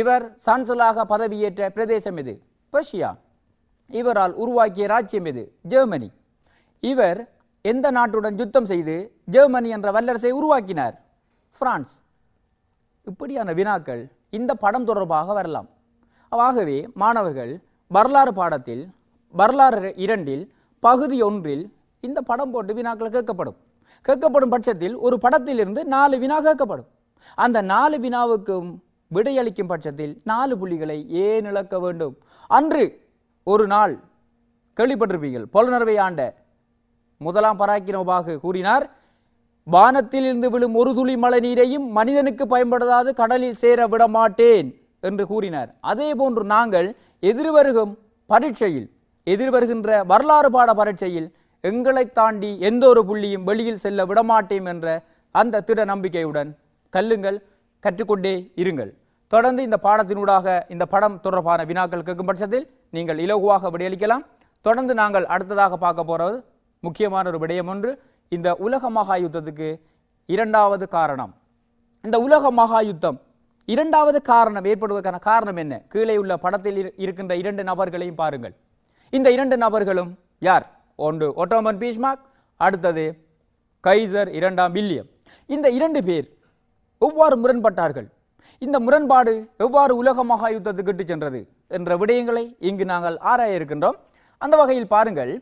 இவர் சான்சலாக பதவியேற்ற பிரதேசம் எது பர்ஷியா இவரால் உருவாக்கிய ராஜ்யம் எது ஜெர்மனி இவர் எந்த நாட்டுடன் யுத்தம் செய்து ஜெர்மனி என்ற வல்லரசை உருவாக்கினார் பிரான்ஸ் இப்படியான வினாக்கள் இந்த படம் தொடர்பாக வரலாம் ஆகவே மாணவர்கள் வரலாறு பாடத்தில் வரலாறு இரண்டில் பகுதி ஒன்றில் இந்த படம் போட்டு வினாக்கள் கேட்கப்படும் கேட்கப்படும் பட்சத்தில் ஒரு படத்திலிருந்து நாலு வினா கேட்கப்படும் அந்த நாலு வினாவுக்கும் விடையளிக்கும் பட்சத்தில் நாலு புள்ளிகளை ஏன் இழக்க வேண்டும் அன்று ஒரு நாள் கேள்விப்பட்டிருப்பீர்கள் பொலனர்வை ஆண்ட முதலாம் பராக்கிரமாக கூறினார் வானத்தில் இருந்து விழும் ஒரு துளி மழை நீரையும் மனிதனுக்கு பயன்படுத்தாது கடலில் சேர விட மாட்டேன் என்று கூறினார் அதே போன்று நாங்கள் எதிர்வருகும் பரீட்சையில் எதிர்வருகின்ற வரலாறு பாட பரீட்சையில் எங்களை தாண்டி எந்த ஒரு புள்ளியும் வெளியில் செல்ல விடமாட்டேன் என்ற அந்த திட நம்பிக்கையுடன் கல்லுங்கள் கற்றுக்கொண்டே இருங்கள் தொடர்ந்து இந்த பாடத்தினூடாக இந்த படம் தொடர்பான வினாக்கள் கேட்கும் பட்சத்தில் நீங்கள் இலகுவாக விடையளிக்கலாம் தொடர்ந்து நாங்கள் அடுத்ததாக பார்க்க போகிறது முக்கியமான ஒரு விடயம் ஒன்று இந்த உலக மகா யுத்தத்துக்கு இரண்டாவது காரணம் இந்த உலக மகா யுத்தம் இரண்டாவது காரணம் ஏற்படுவதற்கான காரணம் என்ன கீழே உள்ள படத்தில் இருக்கின்ற இரண்டு நபர்களையும் பாருங்கள் இந்த இரண்டு நபர்களும் யார் ஒன்று ஒட்டோமன் பீஷ்மாக் அடுத்தது கைசர் இரண்டாம் வில்லியம் இந்த இரண்டு பேர் எவ்வாறு முரண்பட்டார்கள் இந்த முரண்பாடு எவ்வாறு உலக மகா யுத்தத்துக்கு சென்றது என்ற விடயங்களை இங்கு நாங்கள் ஆராய இருக்கின்றோம் அந்த வகையில் பாருங்கள்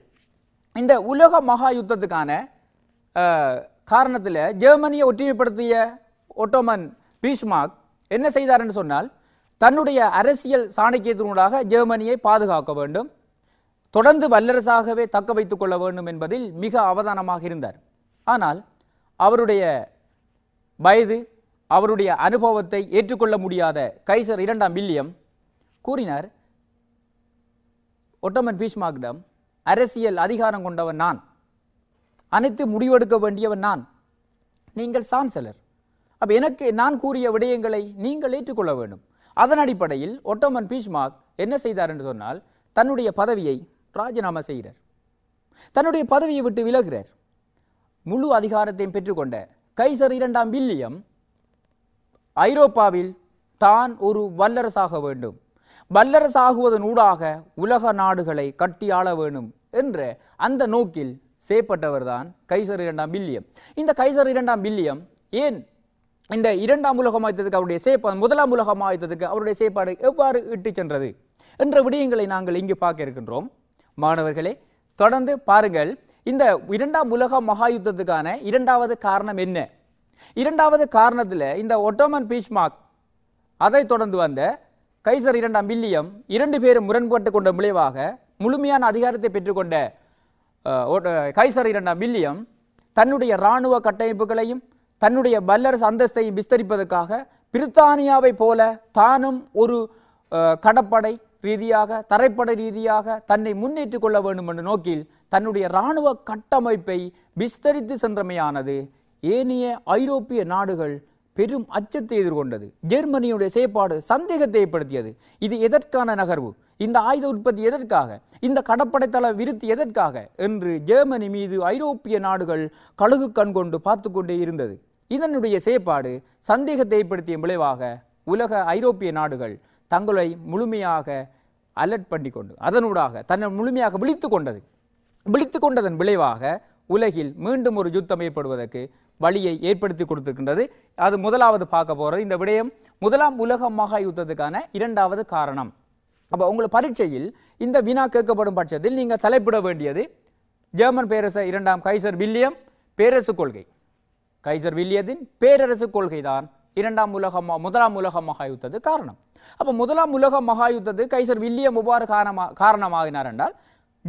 இந்த உலக மகா யுத்தத்துக்கான காரணத்தில் ஜெர்மனியை ஒற்றுமைப்படுத்திய ஒட்டோமன் பீஷ்மாக் என்ன செய்தார் என்று சொன்னால் தன்னுடைய அரசியல் சாணக்கியத்தினூடாக ஜெர்மனியை பாதுகாக்க வேண்டும் தொடர்ந்து வல்லரசாகவே தக்க வைத்துக் கொள்ள வேண்டும் என்பதில் மிக அவதானமாக இருந்தார் ஆனால் அவருடைய வயது அவருடைய அனுபவத்தை ஏற்றுக்கொள்ள முடியாத கைசர் இரண்டாம் வில்லியம் கூறினார் ஒட்டமன் பீஷ்மாகிடம் அரசியல் அதிகாரம் கொண்டவன் நான் அனைத்து முடிவெடுக்க வேண்டியவன் நான் நீங்கள் சான்சலர் அப்போ எனக்கு நான் கூறிய விடயங்களை நீங்கள் ஏற்றுக்கொள்ள வேண்டும் அதன் அடிப்படையில் ஒட்டோமன் பீஷ்மாக் என்ன செய்தார் என்று சொன்னால் தன்னுடைய பதவியை ராஜினாமா செய்கிறார் தன்னுடைய பதவியை விட்டு விலகிறார் முழு அதிகாரத்தையும் பெற்றுக்கொண்ட கைசர் இரண்டாம் வில்லியம் ஐரோப்பாவில் தான் ஒரு வல்லரசாக வேண்டும் வல்லரசாகுவதன் ஊடாக உலக நாடுகளை கட்டியாள வேணும் என்ற அந்த நோக்கில் செய்யப்பட்டவர்தான் கைசர் இரண்டாம் வில்லியம் இந்த கைசர் இரண்டாம் வில்லியம் ஏன் இந்த இரண்டாம் உலகம் ஆயத்தத்துக்கு அவருடைய சேப்பாடு முதலாம் உலகம் ஆயத்தத்துக்கு அவருடைய செயற்பாடு எவ்வாறு இட்டு சென்றது என்ற விடயங்களை நாங்கள் இங்கு பார்க்க இருக்கின்றோம் மாணவர்களே தொடர்ந்து பாருங்கள் இந்த இரண்டாம் உலக மகா யுத்தத்துக்கான இரண்டாவது காரணம் என்ன இரண்டாவது காரணத்தில் இந்த ஒட்டோமன் பீச்மார்க் அதை தொடர்ந்து வந்த கைசர் இரண்டாம் வில்லியம் இரண்டு பேரும் முரண்பட்டு கொண்ட விளைவாக முழுமையான அதிகாரத்தை பெற்றுக்கொண்ட கைசர் இரண்டாம் வில்லியம் தன்னுடைய இராணுவ கட்டமைப்புகளையும் தன்னுடைய வல்லரசு அந்தஸ்தையும் விஸ்தரிப்பதற்காக பிரித்தானியாவை போல தானும் ஒரு கடப்படை ரீதியாக தரைப்பட ரீதியாக தன்னை முன்னேற்றிக் கொள்ள வேண்டும் என்ற நோக்கில் தன்னுடைய இராணுவ கட்டமைப்பை விஸ்தரித்து சென்றமையானது ஏனைய ஐரோப்பிய நாடுகள் பெரும் அச்சத்தை எதிர்கொண்டது ஜெர்மனியுடைய செயற்பாடு சந்தேகத்தை ஏற்படுத்தியது இது எதற்கான நகர்வு இந்த ஆயுத உற்பத்தி எதற்காக இந்த கடற்படைத்தள விருத்தி எதற்காக என்று ஜெர்மனி மீது ஐரோப்பிய நாடுகள் கழுகு கண் கொண்டு பார்த்து கொண்டே இருந்தது இதனுடைய செயற்பாடு சந்தேகத்தை ஏற்படுத்திய விளைவாக உலக ஐரோப்பிய நாடுகள் தங்களை முழுமையாக அலர்ட் பண்ணி கொண்டு அதனூடாக தன்னை முழுமையாக விழித்து கொண்டது விழித்து கொண்டதன் விளைவாக உலகில் மீண்டும் ஒரு யுத்தம் ஏற்படுவதற்கு வழியை ஏற்படுத்தி கொடுத்திருக்கின்றது அது முதலாவது பார்க்க போகிறது இந்த விடயம் முதலாம் உலக மகா யுத்தத்துக்கான இரண்டாவது காரணம் அப்போ உங்கள் பரீட்சையில் இந்த வினா கேட்கப்படும் பட்சத்தில் நீங்கள் தலைப்பிட வேண்டியது ஜெர்மன் பேரரசர் இரண்டாம் கைசர் வில்லியம் பேரரசு கொள்கை கைசர் வில்லியத்தின் பேரரசு கொள்கை தான் இரண்டாம் உலக முதலாம் உலக மகா யுத்தது காரணம் அப்போ முதலாம் உலக மகாயுத்தத்தை கைசர் வில்லியம் உபார் காரணமாக காரணமாகினார் என்றால்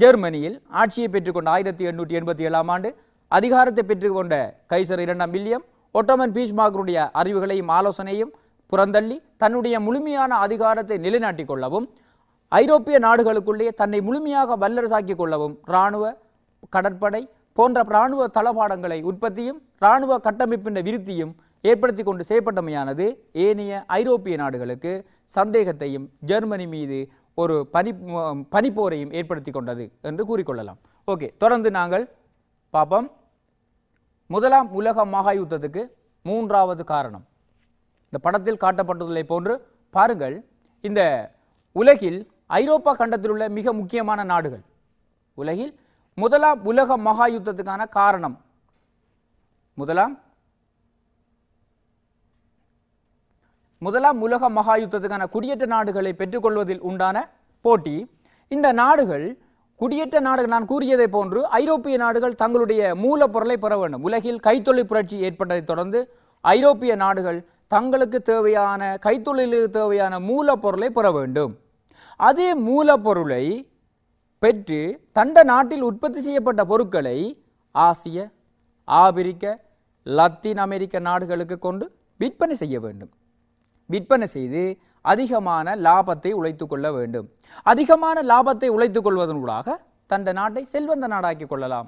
ஜெர்மனியில் ஆட்சியை பெற்றுக்கொண்ட ஆயிரத்தி எண்ணூற்றி எண்பத்தி ஏழாம் ஆண்டு அதிகாரத்தை பெற்றுக்கொண்ட கைசர் இரண்டாம் வில்லியம் ஒட்டோமன் பீஷ்மாகருடைய அறிவுகளையும் ஆலோசனையும் புறந்தள்ளி தன்னுடைய முழுமையான அதிகாரத்தை நிலைநாட்டிக் கொள்ளவும் ஐரோப்பிய நாடுகளுக்குள்ளேயே தன்னை முழுமையாக வல்லரசாக்கிக் கொள்ளவும் இராணுவ கடற்படை போன்ற இராணுவ தளபாடங்களை உற்பத்தியும் இராணுவ கட்டமைப்பின் விருத்தியும் ஏற்படுத்தி கொண்டு செய்யப்பட்டமையானது ஏனைய ஐரோப்பிய நாடுகளுக்கு சந்தேகத்தையும் ஜெர்மனி மீது ஒரு பனி பனிப்போரையும் ஏற்படுத்தி கொண்டது என்று கூறிக்கொள்ளலாம் ஓகே தொடர்ந்து நாங்கள் பார்ப்போம் முதலாம் உலக மகா யுத்தத்துக்கு மூன்றாவது காரணம் இந்த படத்தில் காட்டப்பட்டுள்ளதை போன்று பாருங்கள் இந்த உலகில் ஐரோப்பா கண்டத்தில் உள்ள மிக முக்கியமான நாடுகள் உலகில் முதலாம் உலக மகா யுத்தத்துக்கான காரணம் முதலாம் முதலாம் உலக மகா யுத்தத்துக்கான குடியேற்ற நாடுகளை பெற்றுக்கொள்வதில் உண்டான போட்டி இந்த நாடுகள் குடியேற்ற நாடுகள் நான் கூறியதை போன்று ஐரோப்பிய நாடுகள் தங்களுடைய மூலப்பொருளை பெற வேண்டும் உலகில் கைத்தொழில் புரட்சி ஏற்பட்டதைத் தொடர்ந்து ஐரோப்பிய நாடுகள் தங்களுக்கு தேவையான கைத்தொழிலுக்கு தேவையான மூலப்பொருளை பெற வேண்டும் அதே மூலப்பொருளை பெற்று தண்ட நாட்டில் உற்பத்தி செய்யப்பட்ட பொருட்களை ஆசிய ஆபிரிக்க லத்தீன் அமெரிக்க நாடுகளுக்கு கொண்டு விற்பனை செய்ய வேண்டும் விற்பனை செய்து அதிகமான லாபத்தை உழைத்து கொள்ள வேண்டும் அதிகமான லாபத்தை உழைத்து கொள்வதனூடாக தந்த நாட்டை செல்வந்த நாடாக்கிக் கொள்ளலாம்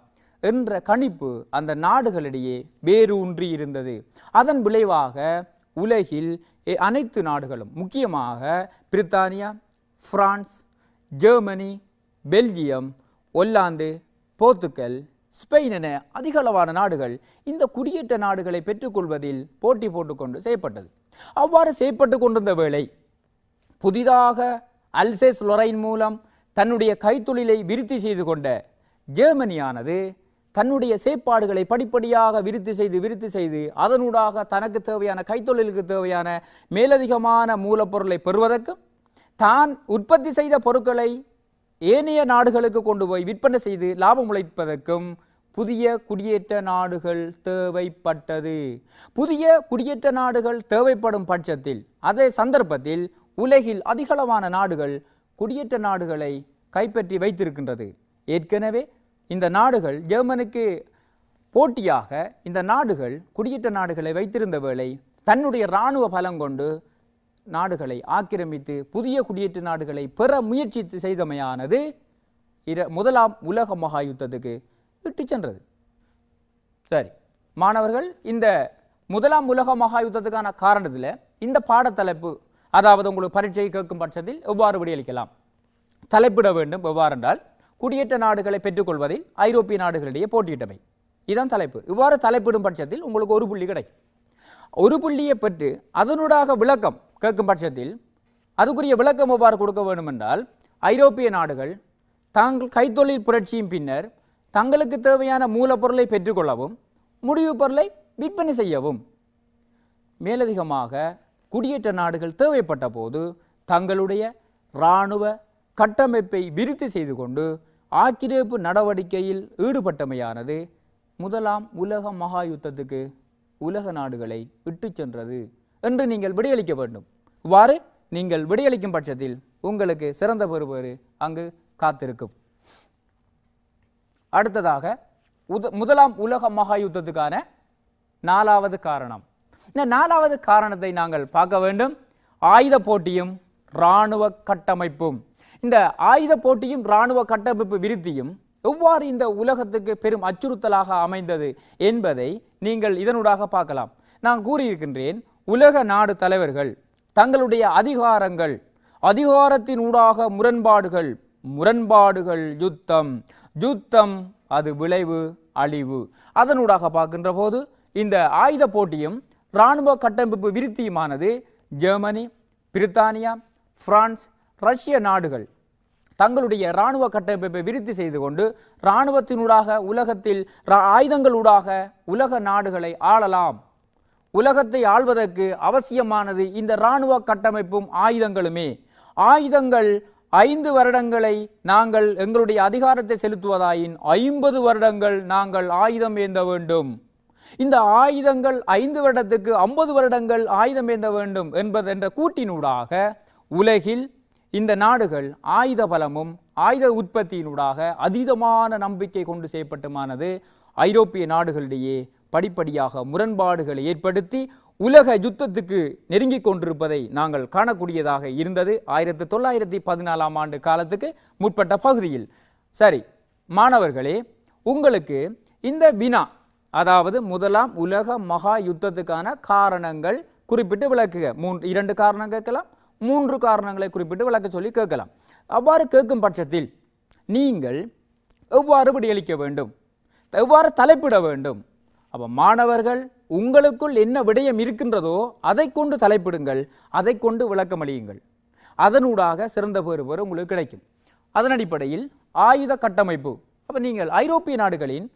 என்ற கணிப்பு அந்த நாடுகளிடையே வேரூன்றி இருந்தது அதன் விளைவாக உலகில் அனைத்து நாடுகளும் முக்கியமாக பிரித்தானியா பிரான்ஸ் ஜெர்மனி பெல்ஜியம் ஒல்லாந்து போர்த்துக்கல் ஸ்பெயின் என அதிகளவான நாடுகள் இந்த குடியேற்ற நாடுகளை பெற்றுக்கொள்வதில் போட்டி போட்டுக்கொண்டு செய்யப்பட்டது அவ்வாறு செய்யப்பட்டு கொண்டிருந்த வேளை புதிதாக அல்சேஸ் லொரைன் மூலம் தன்னுடைய கைத்தொழிலை விருத்தி செய்து கொண்ட ஜெர்மனியானது தன்னுடைய செயற்பாடுகளை படிப்படியாக விருத்தி செய்து விருத்தி செய்து அதனூடாக தனக்கு தேவையான கைத்தொழிலுக்கு தேவையான மேலதிகமான மூலப்பொருளை பெறுவதற்கும் தான் உற்பத்தி செய்த பொருட்களை ஏனைய நாடுகளுக்கு கொண்டு போய் விற்பனை செய்து லாபம் உழைப்பதற்கும் புதிய குடியேற்ற நாடுகள் தேவைப்பட்டது புதிய குடியேற்ற நாடுகள் தேவைப்படும் பட்சத்தில் அதே சந்தர்ப்பத்தில் உலகில் அதிகளவான நாடுகள் குடியேற்ற நாடுகளை கைப்பற்றி வைத்திருக்கின்றது ஏற்கனவே இந்த நாடுகள் ஜெர்மனுக்கு போட்டியாக இந்த நாடுகள் குடியேற்ற நாடுகளை வைத்திருந்த வேளை தன்னுடைய இராணுவ பலம் கொண்டு நாடுகளை ஆக்கிரமித்து புதிய குடியேற்ற நாடுகளை பெற முயற்சி செய்தமையானது இர முதலாம் உலக மகா யுத்தத்துக்கு இட்டு சென்றது சரி மாணவர்கள் இந்த முதலாம் உலக மகா யுத்தத்துக்கான காரணத்தில் இந்த பாடத்தலைப்பு அதாவது உங்களுக்கு பரீட்சை கேட்கும் பட்சத்தில் எவ்வாறு விடியளிக்கலாம் தலைப்பிட வேண்டும் எவ்வாறு என்றால் குடியேற்ற நாடுகளை பெற்றுக்கொள்வதில் ஐரோப்பிய நாடுகளிடையே போட்டியிட்டவை இதுதான் தலைப்பு இவ்வாறு தலைப்பிடும் பட்சத்தில் உங்களுக்கு ஒரு புள்ளி கிடைக்கும் ஒரு புள்ளியை பெற்று அதனூடாக விளக்கம் கேட்கும் பட்சத்தில் அதுக்குரிய விளக்கம் எவ்வாறு கொடுக்க வேண்டுமென்றால் ஐரோப்பிய நாடுகள் தாங்கள் கைத்தொழில் புரட்சியின் பின்னர் தங்களுக்கு தேவையான மூலப்பொருளை பெற்றுக்கொள்ளவும் முடிவு பொருளை விற்பனை செய்யவும் மேலதிகமாக குடியேற்ற நாடுகள் தேவைப்பட்ட போது தங்களுடைய இராணுவ கட்டமைப்பை விருத்தி செய்து கொண்டு ஆக்கிரமிப்பு நடவடிக்கையில் ஈடுபட்டமையானது முதலாம் உலக மகா யுத்தத்துக்கு உலக நாடுகளை விட்டு சென்றது என்று நீங்கள் விடையளிக்க வேண்டும் இவ்வாறு நீங்கள் விடையளிக்கும் பட்சத்தில் உங்களுக்கு சிறந்த பெறுபேறு அங்கு காத்திருக்கும் அடுத்ததாக உத முதலாம் உலக மகா யுத்தத்துக்கான நாலாவது காரணம் இந்த நாலாவது காரணத்தை நாங்கள் பார்க்க வேண்டும் ஆயுத போட்டியும் இராணுவ கட்டமைப்பும் இந்த ஆயுத போட்டியும் இராணுவ கட்டமைப்பு விருத்தியும் எவ்வாறு இந்த உலகத்துக்கு பெரும் அச்சுறுத்தலாக அமைந்தது என்பதை நீங்கள் இதனூடாக பார்க்கலாம் நான் கூறியிருக்கின்றேன் உலக நாடு தலைவர்கள் தங்களுடைய அதிகாரங்கள் அதிகாரத்தின் ஊடாக முரண்பாடுகள் முரண்பாடுகள் யுத்தம் யுத்தம் அது விளைவு அழிவு அதனூடாக பார்க்கின்ற போது இந்த ஆயுத போட்டியும் இராணுவ கட்டமைப்பு விருத்தியுமானது ஜெர்மனி பிரித்தானியா பிரான்ஸ் ரஷ்ய நாடுகள் தங்களுடைய இராணுவ கட்டமைப்பை விருத்தி செய்து கொண்டு இராணுவத்தினூடாக உலகத்தில் ஆயுதங்களூடாக உலக நாடுகளை ஆளலாம் உலகத்தை ஆள்வதற்கு அவசியமானது இந்த இராணுவ கட்டமைப்பும் ஆயுதங்களுமே ஆயுதங்கள் ஐந்து வருடங்களை நாங்கள் எங்களுடைய அதிகாரத்தை செலுத்துவதாயின் ஐம்பது வருடங்கள் நாங்கள் ஆயுதம் ஏந்த வேண்டும் இந்த ஆயுதங்கள் ஐந்து வருடத்துக்கு ஐம்பது வருடங்கள் ஆயுதம் ஏந்த வேண்டும் என்பது என்ற கூட்டினூடாக உலகில் இந்த நாடுகள் ஆயுத பலமும் ஆயுத உற்பத்தியினூடாக அதீதமான நம்பிக்கை கொண்டு செய்யப்பட்டுமானது ஐரோப்பிய நாடுகளிடையே படிப்படியாக முரண்பாடுகளை ஏற்படுத்தி உலக யுத்தத்துக்கு நெருங்கி கொண்டிருப்பதை நாங்கள் காணக்கூடியதாக இருந்தது ஆயிரத்தி தொள்ளாயிரத்தி பதினாலாம் ஆண்டு காலத்துக்கு முற்பட்ட பகுதியில் சரி மாணவர்களே உங்களுக்கு இந்த வினா அதாவது முதலாம் உலக மகா யுத்தத்துக்கான காரணங்கள் குறிப்பிட்டு விளக்குக மூன்று இரண்டு காரணம் கேட்கலாம் மூன்று காரணங்களை குறிப்பிட்டு விளக்க சொல்லி கேட்கலாம் அவ்வாறு கேட்கும் பட்சத்தில் நீங்கள் எவ்வாறு விடியளிக்க வேண்டும் எவ்வாறு தலைப்பிட வேண்டும் அப்போ மாணவர்கள் உங்களுக்குள் என்ன விடயம் இருக்கின்றதோ அதை கொண்டு தலைப்பிடுங்கள் அதை கொண்டு விளக்கமளியுங்கள் அதனூடாக சிறந்த பேறு பேர் உங்களுக்கு கிடைக்கும் அதன் அடிப்படையில் ஆயுத கட்டமைப்பு அப்போ நீங்கள் ஐரோப்பிய நாடுகளின்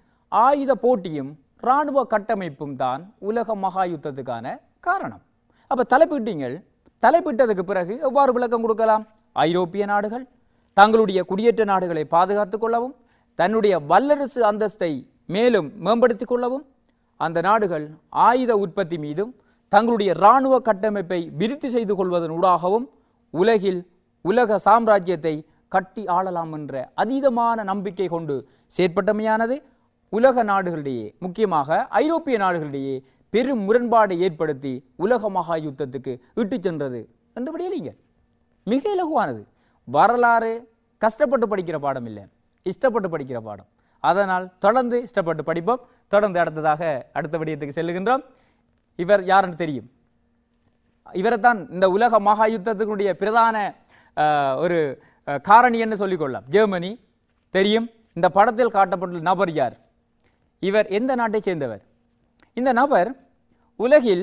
ஆயுத போட்டியும் இராணுவ கட்டமைப்பும் தான் உலக மகா யுத்தத்துக்கான காரணம் அப்போ தலைப்பிட்டீங்கள் தலைப்பிட்டதுக்கு பிறகு எவ்வாறு விளக்கம் கொடுக்கலாம் ஐரோப்பிய நாடுகள் தங்களுடைய குடியேற்ற நாடுகளை பாதுகாத்துக் கொள்ளவும் தன்னுடைய வல்லரசு அந்தஸ்தை மேலும் மேம்படுத்திக் கொள்ளவும் அந்த நாடுகள் ஆயுத உற்பத்தி மீதும் தங்களுடைய இராணுவ கட்டமைப்பை விருத்தி செய்து கொள்வதன் ஊடாகவும் உலகில் உலக சாம்ராஜ்யத்தை கட்டி ஆளலாம் என்ற அதீதமான நம்பிக்கை கொண்டு செயற்பட்டமையானது உலக நாடுகளிடையே முக்கியமாக ஐரோப்பிய நாடுகளிடையே பெரும் முரண்பாடை ஏற்படுத்தி உலக மகா யுத்தத்துக்கு இட்டு சென்றது என்றபடியே இல்லைங்க மிக இலகுவானது வரலாறு கஷ்டப்பட்டு படிக்கிற பாடம் இல்லை இஷ்டப்பட்டு படிக்கிற பாடம் அதனால் தொடர்ந்து இஷ்டப்பட்டு படிப்போம் தொடர்ந்து அடுத்ததாக அடுத்த விடயத்துக்கு செல்லுகின்றோம் இவர் யாருன்னு தெரியும் இவரைத்தான் இந்த உலக மகா யுத்தத்தினுடைய பிரதான ஒரு காரணி என்று சொல்லிக்கொள்ளலாம் ஜெர்மனி தெரியும் இந்த படத்தில் காட்டப்பட்டுள்ள நபர் யார் இவர் எந்த நாட்டை சேர்ந்தவர் இந்த நபர் உலகில்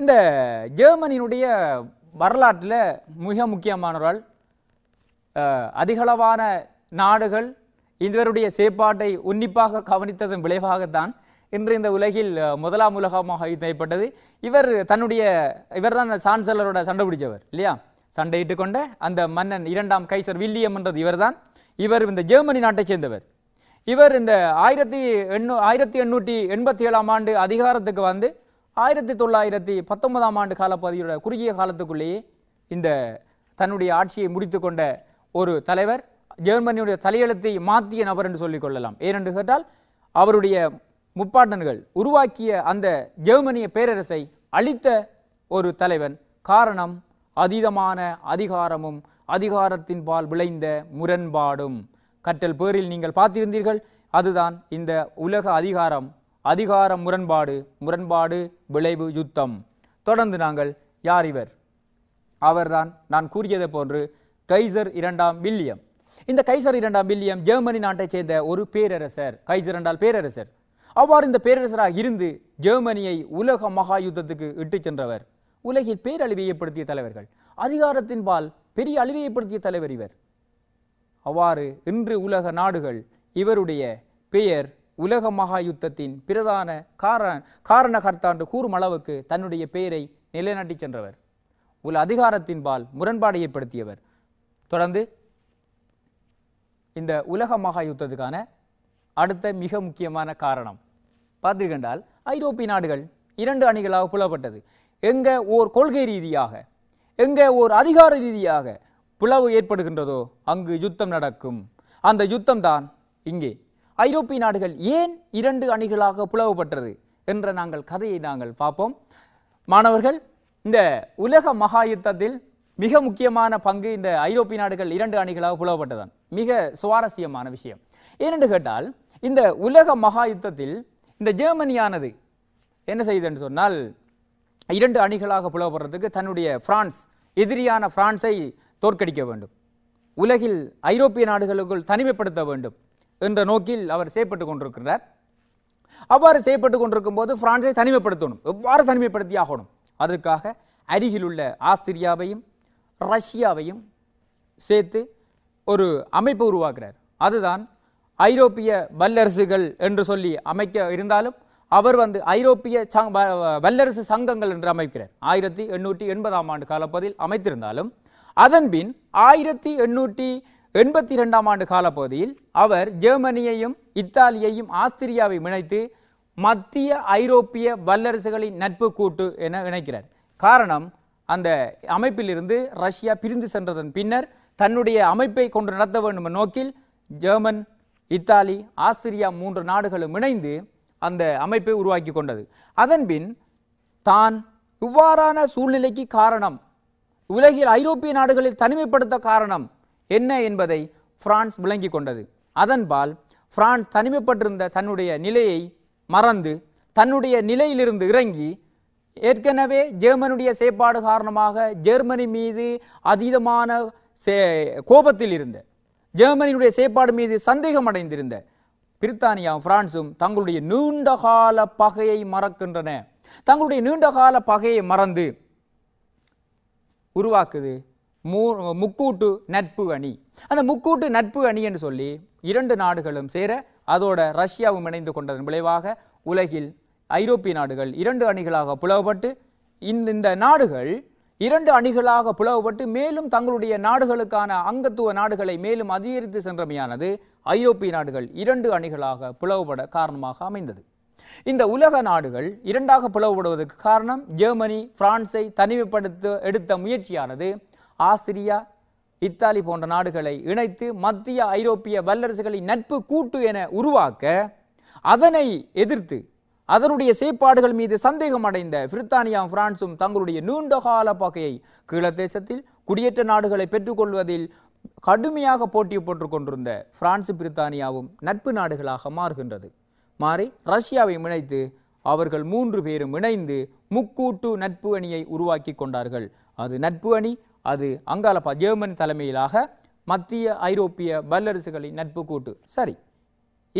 இந்த ஜெர்மனியினுடைய வரலாற்றில் மிக முக்கியமானவர்கள் அதிகளவான நாடுகள் இவருடைய செயற்பாட்டை உன்னிப்பாக கவனித்ததன் விளைவாகத்தான் இன்று இந்த உலகில் முதலாம் உலகமாக யுத்தம் ஏற்பட்டது இவர் தன்னுடைய இவர் தான் சான்சலரோட சண்டை பிடிச்சவர் இல்லையா சண்டையிட்டு கொண்ட அந்த மன்னன் இரண்டாம் கைசர் வில்லியம் என்றது இவர்தான் இவர் இந்த ஜெர்மனி நாட்டை சேர்ந்தவர் இவர் இந்த ஆயிரத்தி எண்ணூ ஆயிரத்தி எண்ணூற்றி எண்பத்தி ஏழாம் ஆண்டு அதிகாரத்துக்கு வந்து ஆயிரத்தி தொள்ளாயிரத்தி பத்தொன்பதாம் ஆண்டு காலப்பகுதியோட குறுகிய காலத்துக்குள்ளேயே இந்த தன்னுடைய ஆட்சியை முடித்து கொண்ட ஒரு தலைவர் ஜெர்மனியுடைய தலையெழுத்தை மாற்றிய நபர் என்று சொல்லிக்கொள்ளலாம் ஏனென்று கேட்டால் அவருடைய முப்பாட்டன்கள் உருவாக்கிய அந்த ஜெர்மனிய பேரரசை அளித்த ஒரு தலைவன் காரணம் அதீதமான அதிகாரமும் அதிகாரத்தின் பால் விளைந்த முரண்பாடும் கற்றல் பேரில் நீங்கள் பார்த்திருந்தீர்கள் அதுதான் இந்த உலக அதிகாரம் அதிகார முரண்பாடு முரண்பாடு விளைவு யுத்தம் தொடர்ந்து நாங்கள் யார் இவர் அவர்தான் நான் கூறியதை போன்று கைசர் இரண்டாம் வில்லியம் இந்த கைசர் இரண்டாம் வில்லியம் ஜெர்மனி நாட்டை சேர்ந்த ஒரு பேரரசர் கைசர் என்றால் பேரரசர் அவ்வாறு இந்த பேரரசராக இருந்து ஜெர்மனியை உலக மகா யுத்தத்துக்கு இட்டு சென்றவர் உலகில் பேரழிவை ஏற்படுத்திய தலைவர்கள் அதிகாரத்தின் பால் பெரிய அழிவை ஏற்படுத்திய தலைவர் இவர் அவ்வாறு இன்று உலக நாடுகள் இவருடைய பெயர் உலக மகா யுத்தத்தின் பிரதான கார காரணகர்த்தாண்டு கூறும் அளவுக்கு தன்னுடைய பெயரை நிலைநாட்டி சென்றவர் அதிகாரத்தின் அதிகாரத்தின்பால் முரண்பாடு ஏற்படுத்தியவர் தொடர்ந்து இந்த உலக மகா யுத்தத்துக்கான அடுத்த மிக முக்கியமான காரணம் பார்த்தீர்கள் ஐரோப்பிய நாடுகள் இரண்டு அணிகளாக புலப்பட்டது எங்கே ஓர் கொள்கை ரீதியாக எங்கே ஓர் அதிகார ரீதியாக புலவு ஏற்படுகின்றதோ அங்கு யுத்தம் நடக்கும் அந்த யுத்தம் தான் இங்கே ஐரோப்பிய நாடுகள் ஏன் இரண்டு அணிகளாக புலவப்பட்டது என்ற நாங்கள் கதையை நாங்கள் பார்ப்போம் மாணவர்கள் இந்த உலக மகா யுத்தத்தில் மிக முக்கியமான பங்கு இந்த ஐரோப்பிய நாடுகள் இரண்டு அணிகளாக புலவப்பட்டதான் மிக சுவாரஸ்யமான விஷயம் ஏனென்று கேட்டால் இந்த உலக மகா யுத்தத்தில் இந்த ஜெர்மனியானது என்ன செய்யுதுன்னு சொன்னால் இரண்டு அணிகளாக புலவப்படுறதுக்கு தன்னுடைய பிரான்ஸ் எதிரியான பிரான்ஸை தோற்கடிக்க வேண்டும் உலகில் ஐரோப்பிய நாடுகளுக்குள் தனிமைப்படுத்த வேண்டும் என்ற நோக்கில் அவர் செயற்பட்டு கொண்டிருக்கிறார் அவ்வாறு செய்யப்பட்டுக் கொண்டிருக்கும் போது பிரான்ஸை தனிமைப்படுத்தணும் எவ்வாறு தனிமைப்படுத்தி ஆகணும் அதற்காக உள்ள ஆஸ்திரியாவையும் ரஷ்யாவையும் சேர்த்து ஒரு அமைப்பு உருவாக்குறார் அதுதான் ஐரோப்பிய வல்லரசுகள் என்று சொல்லி அமைக்க இருந்தாலும் அவர் வந்து ஐரோப்பிய சங் வல்லரசு சங்கங்கள் என்று அமைக்கிறார் ஆயிரத்தி எண்ணூற்றி எண்பதாம் ஆண்டு காலப்பதில் அமைத்திருந்தாலும் அதன்பின் ஆயிரத்தி எண்ணூற்றி எண்பத்தி இரண்டாம் ஆண்டு காலப்பகுதியில் அவர் ஜெர்மனியையும் இத்தாலியையும் ஆஸ்திரியாவையும் இணைத்து மத்திய ஐரோப்பிய வல்லரசுகளின் நட்பு கூட்டு என இணைக்கிறார் காரணம் அந்த அமைப்பிலிருந்து ரஷ்யா பிரிந்து சென்றதன் பின்னர் தன்னுடைய அமைப்பை கொண்டு நடத்த வேண்டும் நோக்கில் ஜெர்மன் இத்தாலி ஆஸ்திரியா மூன்று நாடுகளும் இணைந்து அந்த அமைப்பை உருவாக்கி கொண்டது அதன்பின் தான் இவ்வாறான சூழ்நிலைக்கு காரணம் உலகில் ஐரோப்பிய நாடுகளில் தனிமைப்படுத்த காரணம் என்ன என்பதை பிரான்ஸ் விளங்கி கொண்டது அதன்பால் பிரான்ஸ் தனிமைப்பட்டிருந்த தன்னுடைய நிலையை மறந்து தன்னுடைய நிலையிலிருந்து இறங்கி ஏற்கனவே ஜெர்மனுடைய செயற்பாடு காரணமாக ஜெர்மனி மீது அதீதமான கோபத்தில் இருந்த ஜெர்மனியுடைய செயற்பாடு மீது சந்தேகம் அடைந்திருந்த பிரித்தானியாவும் பிரான்ஸும் தங்களுடைய நீண்டகால பகையை மறக்கின்றன தங்களுடைய நீண்டகால பகையை மறந்து உருவாக்குது மூ முக்கூட்டு நட்பு அணி அந்த முக்கூட்டு நட்பு அணி என்று சொல்லி இரண்டு நாடுகளும் சேர அதோட ரஷ்யாவும் இணைந்து கொண்டதன் விளைவாக உலகில் ஐரோப்பிய நாடுகள் இரண்டு அணிகளாக புலவப்பட்டு இந்த இந்த நாடுகள் இரண்டு அணிகளாக புலவப்பட்டு மேலும் தங்களுடைய நாடுகளுக்கான அங்கத்துவ நாடுகளை மேலும் அதிகரித்து சென்றமையானது ஐரோப்பிய நாடுகள் இரண்டு அணிகளாக புலவுபட காரணமாக அமைந்தது இந்த உலக நாடுகள் இரண்டாக புலவுபடுவதற்கு காரணம் ஜெர்மனி பிரான்ஸை தனிமைப்படுத்த எடுத்த முயற்சியானது ஆஸ்திரியா இத்தாலி போன்ற நாடுகளை இணைத்து மத்திய ஐரோப்பிய வல்லரசுகளின் நட்பு கூட்டு என உருவாக்க அதனை எதிர்த்து அதனுடைய செயற்பாடுகள் மீது சந்தேகம் அடைந்த பிரித்தானியா பிரான்சும் தங்களுடைய நீண்டகால பகையை தேசத்தில் குடியேற்ற நாடுகளை பெற்றுக்கொள்வதில் கடுமையாக போட்டி போட்டுக் கொண்டிருந்த பிரான்சு பிரித்தானியாவும் நட்பு நாடுகளாக மாறுகின்றது மாறி ரஷ்யாவை இணைத்து அவர்கள் மூன்று பேரும் இணைந்து முக்கூட்டு நட்பு அணியை உருவாக்கி கொண்டார்கள் அது நட்பு அணி அது அங்காலப்பா ஜெர்மனி தலைமையிலாக மத்திய ஐரோப்பிய வல்லரசுகளின் நட்பு கூட்டு சரி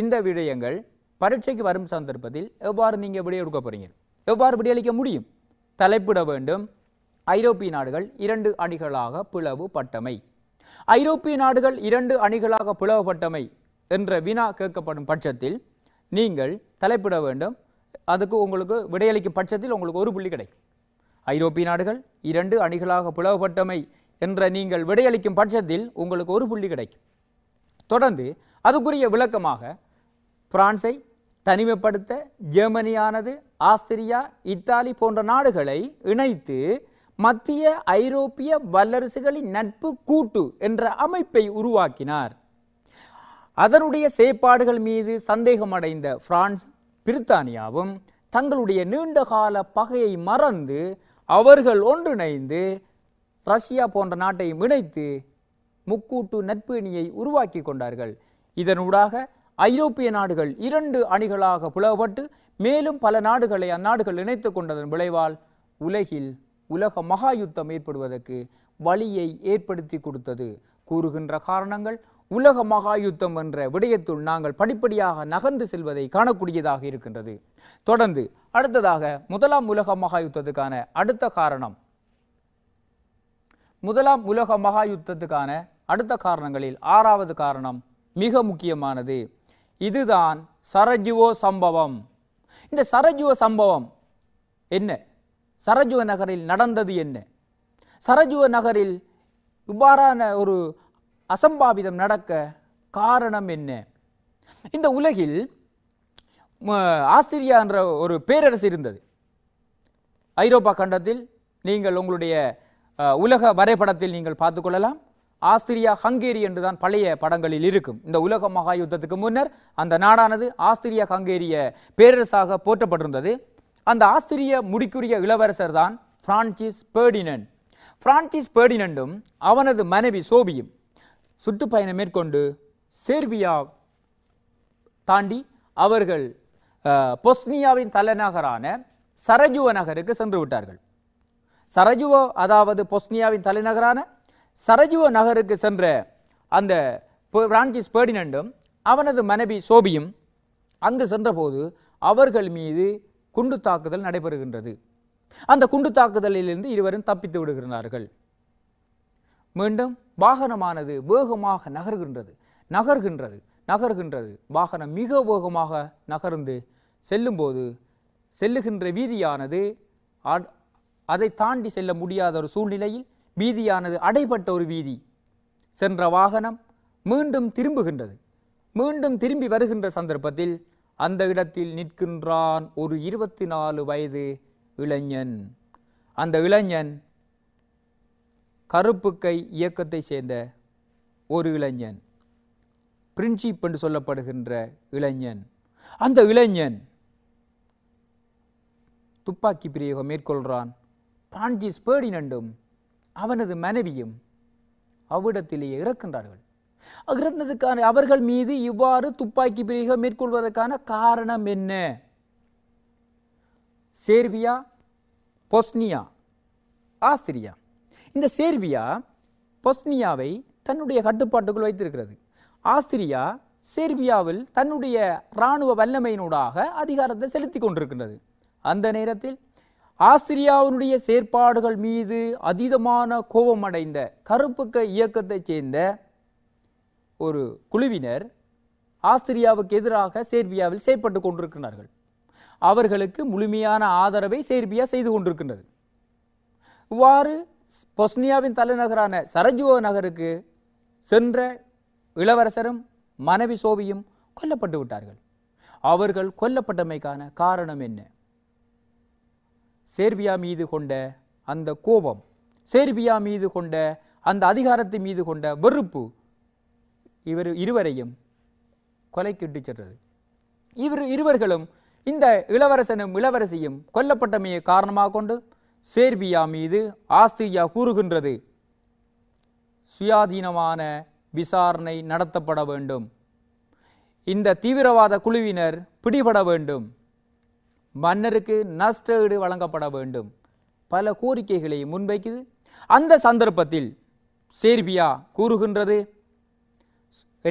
இந்த விடயங்கள் பரீட்சைக்கு வரும் சந்தர்ப்பத்தில் எவ்வாறு நீங்கள் விடை போகிறீங்க எவ்வாறு விடையளிக்க முடியும் தலைப்பிட வேண்டும் ஐரோப்பிய நாடுகள் இரண்டு அணிகளாக பிளவு பட்டமை ஐரோப்பிய நாடுகள் இரண்டு அணிகளாக பிளவுபட்டமை என்ற வினா கேட்கப்படும் பட்சத்தில் நீங்கள் தலைப்பிட வேண்டும் அதுக்கு உங்களுக்கு விடையளிக்கும் பட்சத்தில் உங்களுக்கு ஒரு புள்ளி கிடைக்கும் ஐரோப்பிய நாடுகள் இரண்டு அணிகளாக பிளவுபட்டமை என்ற நீங்கள் விடையளிக்கும் பட்சத்தில் உங்களுக்கு ஒரு புள்ளி கிடைக்கும் தொடர்ந்து அதுக்குரிய விளக்கமாக பிரான்ஸை தனிமைப்படுத்த ஜெர்மனியானது ஆஸ்திரியா இத்தாலி போன்ற நாடுகளை இணைத்து மத்திய ஐரோப்பிய வல்லரசுகளின் நட்பு கூட்டு என்ற அமைப்பை உருவாக்கினார் அதனுடைய செயற்பாடுகள் மீது சந்தேகமடைந்த பிரான்ஸ் பிரித்தானியாவும் தங்களுடைய நீண்டகால பகையை மறந்து அவர்கள் ஒன்றிணைந்து ரஷ்யா போன்ற நாட்டை இணைத்து முக்கூட்டு நட்பிணியை உருவாக்கி கொண்டார்கள் இதனூடாக ஐரோப்பிய நாடுகள் இரண்டு அணிகளாக புலவப்பட்டு மேலும் பல நாடுகளை அந்நாடுகள் இணைத்து கொண்டதன் விளைவால் உலகில் உலக மகா யுத்தம் ஏற்படுவதற்கு வழியை ஏற்படுத்தி கொடுத்தது கூறுகின்ற காரணங்கள் உலக மகாயுத்தம் என்ற விடயத்துள் நாங்கள் படிப்படியாக நகர்ந்து செல்வதை காணக்கூடியதாக இருக்கின்றது தொடர்ந்து அடுத்ததாக முதலாம் உலக மகாயுத்தத்துக்கான அடுத்த காரணம் முதலாம் உலக மகாயுத்தத்துக்கான அடுத்த காரணங்களில் ஆறாவது காரணம் மிக முக்கியமானது இதுதான் சரஜுவோ சம்பவம் இந்த சரஜுவ சம்பவம் என்ன சரஜுவ நகரில் நடந்தது என்ன சரஜுவ நகரில் இவ்வாறான ஒரு அசம்பாவிதம் நடக்க காரணம் என்ன இந்த உலகில் ஆஸ்திரியா என்ற ஒரு பேரரசு இருந்தது ஐரோப்பா கண்டத்தில் நீங்கள் உங்களுடைய உலக வரைபடத்தில் நீங்கள் பார்த்துக்கொள்ளலாம் ஆஸ்திரியா ஹங்கேரி என்றுதான் பழைய படங்களில் இருக்கும் இந்த உலக மகா யுத்தத்துக்கு முன்னர் அந்த நாடானது ஆஸ்திரியா ஹங்கேரிய பேரரசாக போற்றப்பட்டிருந்தது அந்த ஆஸ்திரிய முடிக்குரிய இளவரசர் தான் பிரான்சிஸ் பேர்டினன் பிரான்சிஸ் பேர்டினண்டும் அவனது மனைவி சோபியும் சுற்றுப்பயணம் மேற்கொண்டு சேர்பியா தாண்டி அவர்கள் பொஸ்னியாவின் தலைநகரான சரஜுவ நகருக்கு சென்று விட்டார்கள் சரஜுவ அதாவது பொஸ்னியாவின் தலைநகரான சரஜுவ நகருக்கு சென்ற அந்த பிரான்சிஸ் பேர்டினண்டும் அவனது மனைவி சோபியும் அங்கு சென்றபோது அவர்கள் மீது குண்டு தாக்குதல் நடைபெறுகின்றது அந்த குண்டு தாக்குதலிலிருந்து இருவரும் தப்பித்து விடுகிறார்கள் மீண்டும் வாகனமானது வேகமாக நகர்கின்றது நகர்கின்றது நகர்கின்றது வாகனம் மிக வேகமாக நகர்ந்து செல்லும்போது செல்லுகின்ற வீதியானது அதை தாண்டி செல்ல முடியாத ஒரு சூழ்நிலையில் வீதியானது அடைபட்ட ஒரு வீதி சென்ற வாகனம் மீண்டும் திரும்புகின்றது மீண்டும் திரும்பி வருகின்ற சந்தர்ப்பத்தில் அந்த இடத்தில் நிற்கின்றான் ஒரு இருபத்தி நாலு வயது இளைஞன் அந்த இளைஞன் கருப்பு கை இயக்கத்தை சேர்ந்த ஒரு இளைஞன் பிரின்சிப் என்று சொல்லப்படுகின்ற இளைஞன் அந்த இளைஞன் துப்பாக்கி பிரயோகம் மேற்கொள்கிறான் பிரான்சிஸ் பேர்டினண்டும் அவனது மனைவியும் அவ்விடத்திலேயே இறக்கின்றார்கள் இறந்ததுக்கான அவர்கள் மீது இவ்வாறு துப்பாக்கி பிரயோகம் மேற்கொள்வதற்கான காரணம் என்ன சேர்பியா பொஸ்னியா ஆஸ்திரியா இந்த சேர்பியா பொஸ்னியாவை தன்னுடைய கட்டுப்பாட்டுக்குள் வைத்திருக்கிறது ஆஸ்திரியா சேர்பியாவில் தன்னுடைய இராணுவ வல்லமையினூடாக அதிகாரத்தை செலுத்தி கொண்டிருக்கின்றது அந்த நேரத்தில் ஆஸ்திரியாவினுடைய செயற்பாடுகள் மீது அதீதமான கோபமடைந்த கருப்புக்க இயக்கத்தைச் சேர்ந்த ஒரு குழுவினர் ஆஸ்திரியாவுக்கு எதிராக சேர்பியாவில் செயற்பட்டு கொண்டிருக்கிறார்கள் அவர்களுக்கு முழுமையான ஆதரவை சேர்பியா செய்து கொண்டிருக்கின்றது இவ்வாறு பொஸ்னியாவின் தலைநகரான சரஜுவோ நகருக்கு சென்ற இளவரசரும் மனைவி சோபியும் கொல்லப்பட்டு விட்டார்கள் அவர்கள் கொல்லப்பட்டமைக்கான காரணம் என்ன சேர்பியா மீது கொண்ட அந்த கோபம் சேர்பியா மீது கொண்ட அந்த அதிகாரத்தின் மீது கொண்ட வெறுப்பு இவர் இருவரையும் கொலை கிட்டு சென்றது இவர் இருவர்களும் இந்த இளவரசனும் இளவரசியும் கொல்லப்பட்டமையை காரணமாக கொண்டு சேர்பியா மீது ஆஸ்திரியா கூறுகின்றது சுயாதீனமான விசாரணை நடத்தப்பட வேண்டும் இந்த தீவிரவாத குழுவினர் பிடிபட வேண்டும் மன்னருக்கு நஷ்டஈடு வழங்கப்பட வேண்டும் பல கோரிக்கைகளை முன்வைக்குது அந்த சந்தர்ப்பத்தில் சேர்பியா கூறுகின்றது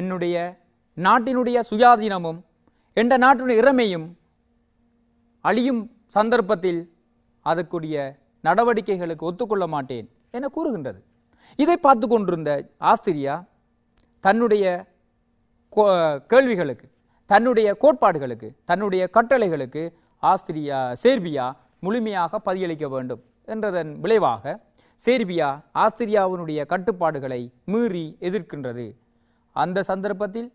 என்னுடைய நாட்டினுடைய சுயாதீனமும் என்ற நாட்டினுடைய இறமையும் அழியும் சந்தர்ப்பத்தில் அதற்குரிய நடவடிக்கைகளுக்கு ஒத்துக்கொள்ள மாட்டேன் என கூறுகின்றது இதை பார்த்து கொண்டிருந்த ஆஸ்திரியா தன்னுடைய கேள்விகளுக்கு தன்னுடைய கோட்பாடுகளுக்கு தன்னுடைய கட்டளைகளுக்கு ஆஸ்திரியா சேர்பியா முழுமையாக பதிலளிக்க வேண்டும் என்றதன் விளைவாக சேர்பியா ஆஸ்திரியாவினுடைய கட்டுப்பாடுகளை மீறி எதிர்க்கின்றது அந்த சந்தர்ப்பத்தில்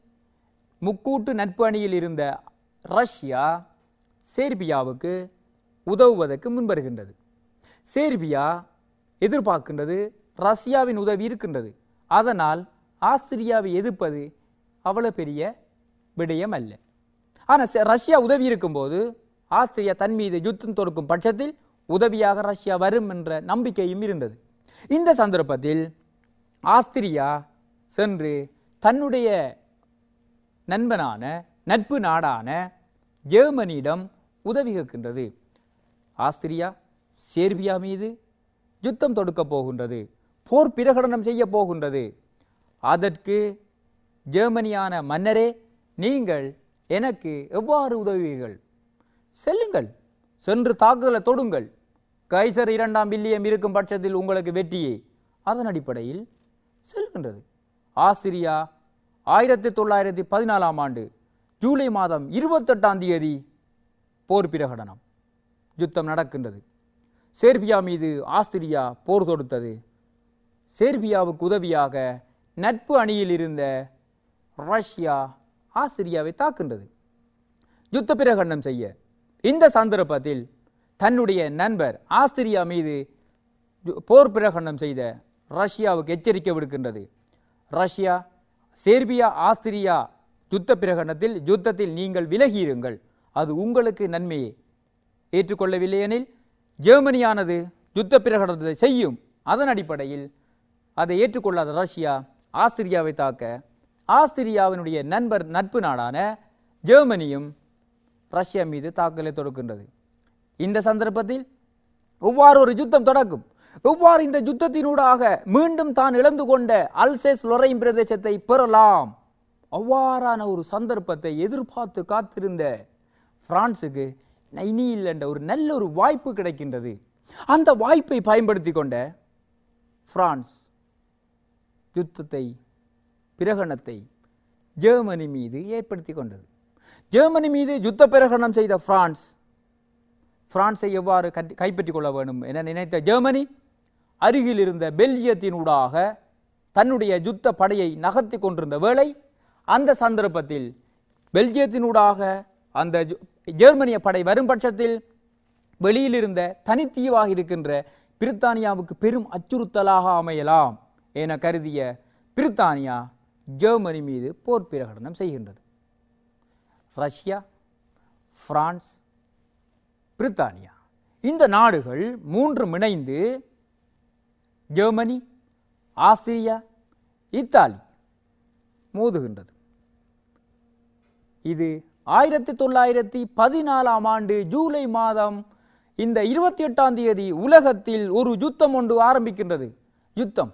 முக்கூட்டு நட்பு அணியில் இருந்த ரஷ்யா சேர்பியாவுக்கு உதவுவதற்கு முன்வருகின்றது சேர்பியா எதிர்பார்க்கின்றது ரஷ்யாவின் உதவி இருக்கின்றது அதனால் ஆஸ்திரியாவை எதிர்ப்பது அவ்வளோ பெரிய விடயம் அல்ல ஆனால் ரஷ்யா உதவி இருக்கும்போது ஆஸ்திரியா தன் மீது யுத்தம் தொடுக்கும் பட்சத்தில் உதவியாக ரஷ்யா வரும் என்ற நம்பிக்கையும் இருந்தது இந்த சந்தர்ப்பத்தில் ஆஸ்திரியா சென்று தன்னுடைய நண்பனான நட்பு நாடான ஜெர்மனியிடம் உதவி கேட்கின்றது ஆஸ்திரியா சேர்பியா மீது யுத்தம் தொடுக்கப் போகின்றது போர் பிரகடனம் செய்ய போகின்றது அதற்கு ஜெர்மனியான மன்னரே நீங்கள் எனக்கு எவ்வாறு உதவுவீர்கள் செல்லுங்கள் சென்று தாக்குதலை தொடுங்கள் கைசர் இரண்டாம் வில்லியம் இருக்கும் பட்சத்தில் உங்களுக்கு வெற்றியே அதன் அடிப்படையில் செல்கின்றது ஆஸ்திரியா ஆயிரத்தி தொள்ளாயிரத்தி பதினாலாம் ஆண்டு ஜூலை மாதம் இருபத்தெட்டாம் தேதி போர் பிரகடனம் யுத்தம் நடக்கின்றது சேர்பியா மீது ஆஸ்திரியா போர் தொடுத்தது சேர்பியாவுக்கு உதவியாக நட்பு அணியில் இருந்த ரஷ்யா ஆஸ்திரியாவை தாக்கின்றது யுத்த பிரகடனம் செய்ய இந்த சந்தர்ப்பத்தில் தன்னுடைய நண்பர் ஆஸ்திரியா மீது போர் பிரகடனம் செய்த ரஷ்யாவுக்கு எச்சரிக்கை விடுக்கின்றது ரஷ்யா சேர்பியா ஆஸ்திரியா யுத்த பிரகடனத்தில் யுத்தத்தில் நீங்கள் விலகியிருங்கள் அது உங்களுக்கு நன்மையே ஏற்றுக்கொள்ளவில்லையெனில் ஜெர்மனியானது யுத்த பிரகடனத்தை செய்யும் அதன் அடிப்படையில் அதை ஏற்றுக்கொள்ளாத ரஷ்யா ஆஸ்திரியாவை தாக்க ஆஸ்திரியாவினுடைய நண்பர் நட்பு நாடான ஜெர்மனியும் ரஷ்யா மீது தாக்கலை தொடுக்கின்றது இந்த சந்தர்ப்பத்தில் இவ்வாறு ஒரு யுத்தம் தொடக்கும் இவ்வாறு இந்த யுத்தத்தினூடாக மீண்டும் தான் இழந்து கொண்ட அல்சேஸ் லொரைன் பிரதேசத்தை பெறலாம் அவ்வாறான ஒரு சந்தர்ப்பத்தை எதிர்பார்த்து காத்திருந்த பிரான்சுக்கு நைனியில் என்ற ஒரு நல்ல ஒரு வாய்ப்பு கிடைக்கின்றது அந்த வாய்ப்பை பயன்படுத்தி கொண்ட பிரான்ஸ் யுத்தத்தை பிரகணத்தை ஜெர்மனி மீது ஏற்படுத்தி கொண்டது ஜெர்மனி மீது யுத்த பிரகடனம் செய்த பிரான்ஸ் பிரான்ஸை எவ்வாறு கைப்பற்றிக் கொள்ள வேண்டும் என நினைத்த ஜெர்மனி அருகில் இருந்த பெல்ஜியத்தினூடாக தன்னுடைய யுத்த படையை நகர்த்தி கொண்டிருந்த வேளை அந்த சந்தர்ப்பத்தில் பெல்ஜியத்தினூடாக அந்த ஜெர்மனிய படை வரும் பட்சத்தில் வெளியில் இருந்த தனித்தீவாக இருக்கின்ற பிரித்தானியாவுக்கு பெரும் அச்சுறுத்தலாக அமையலாம் என கருதிய பிரித்தானியா ஜெர்மனி மீது போர் பிரகடனம் செய்கின்றது ரஷ்யா பிரான்ஸ் பிரித்தானியா இந்த நாடுகள் மூன்றும் இணைந்து ஜெர்மனி ஆஸ்திரியா இத்தாலி மோதுகின்றது இது ஆயிரத்தி தொள்ளாயிரத்தி பதினாலாம் ஆண்டு ஜூலை மாதம் இந்த இருபத்தி எட்டாம் தேதி உலகத்தில் ஒரு யுத்தம் ஒன்று ஆரம்பிக்கின்றது யுத்தம்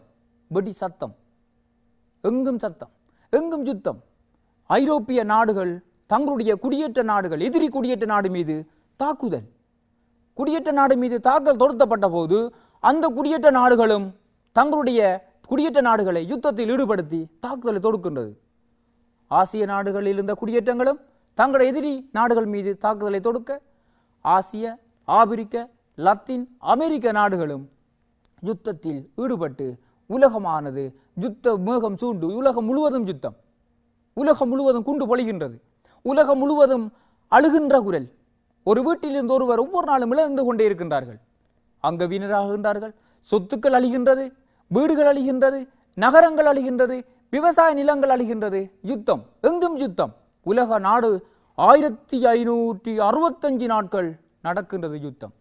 வெடி சத்தம் எங்கும் சத்தம் எங்கும் யுத்தம் ஐரோப்பிய நாடுகள் தங்களுடைய குடியேற்ற நாடுகள் எதிரி குடியேற்ற நாடு மீது தாக்குதல் குடியேற்ற நாடு மீது தாக்கல் தொடுத்தப்பட்ட போது அந்த குடியேற்ற நாடுகளும் தங்களுடைய குடியேற்ற நாடுகளை யுத்தத்தில் ஈடுபடுத்தி தாக்குதலை தொடுக்கின்றது ஆசிய நாடுகளில் இருந்த குடியேற்றங்களும் தங்கள் எதிரி நாடுகள் மீது தாக்குதலை தொடுக்க ஆசிய ஆபிரிக்க லத்தீன் அமெரிக்க நாடுகளும் யுத்தத்தில் ஈடுபட்டு உலகமானது யுத்த மேகம் சூண்டு உலகம் முழுவதும் யுத்தம் உலகம் முழுவதும் குண்டு பொழிகின்றது உலகம் முழுவதும் அழுகின்ற குரல் ஒரு வீட்டிலிருந்து ஒருவர் ஒவ்வொரு நாளும் இழந்து கொண்டே இருக்கின்றார்கள் அங்க வீணராகின்றார்கள் சொத்துக்கள் அழிகின்றது வீடுகள் அழிகின்றது நகரங்கள் அழிகின்றது விவசாய நிலங்கள் அழிகின்றது யுத்தம் எங்கும் யுத்தம் உலக நாடு ஆயிரத்தி ஐநூற்றி அறுபத்தஞ்சு நாட்கள் நடக்கின்றது யுத்தம்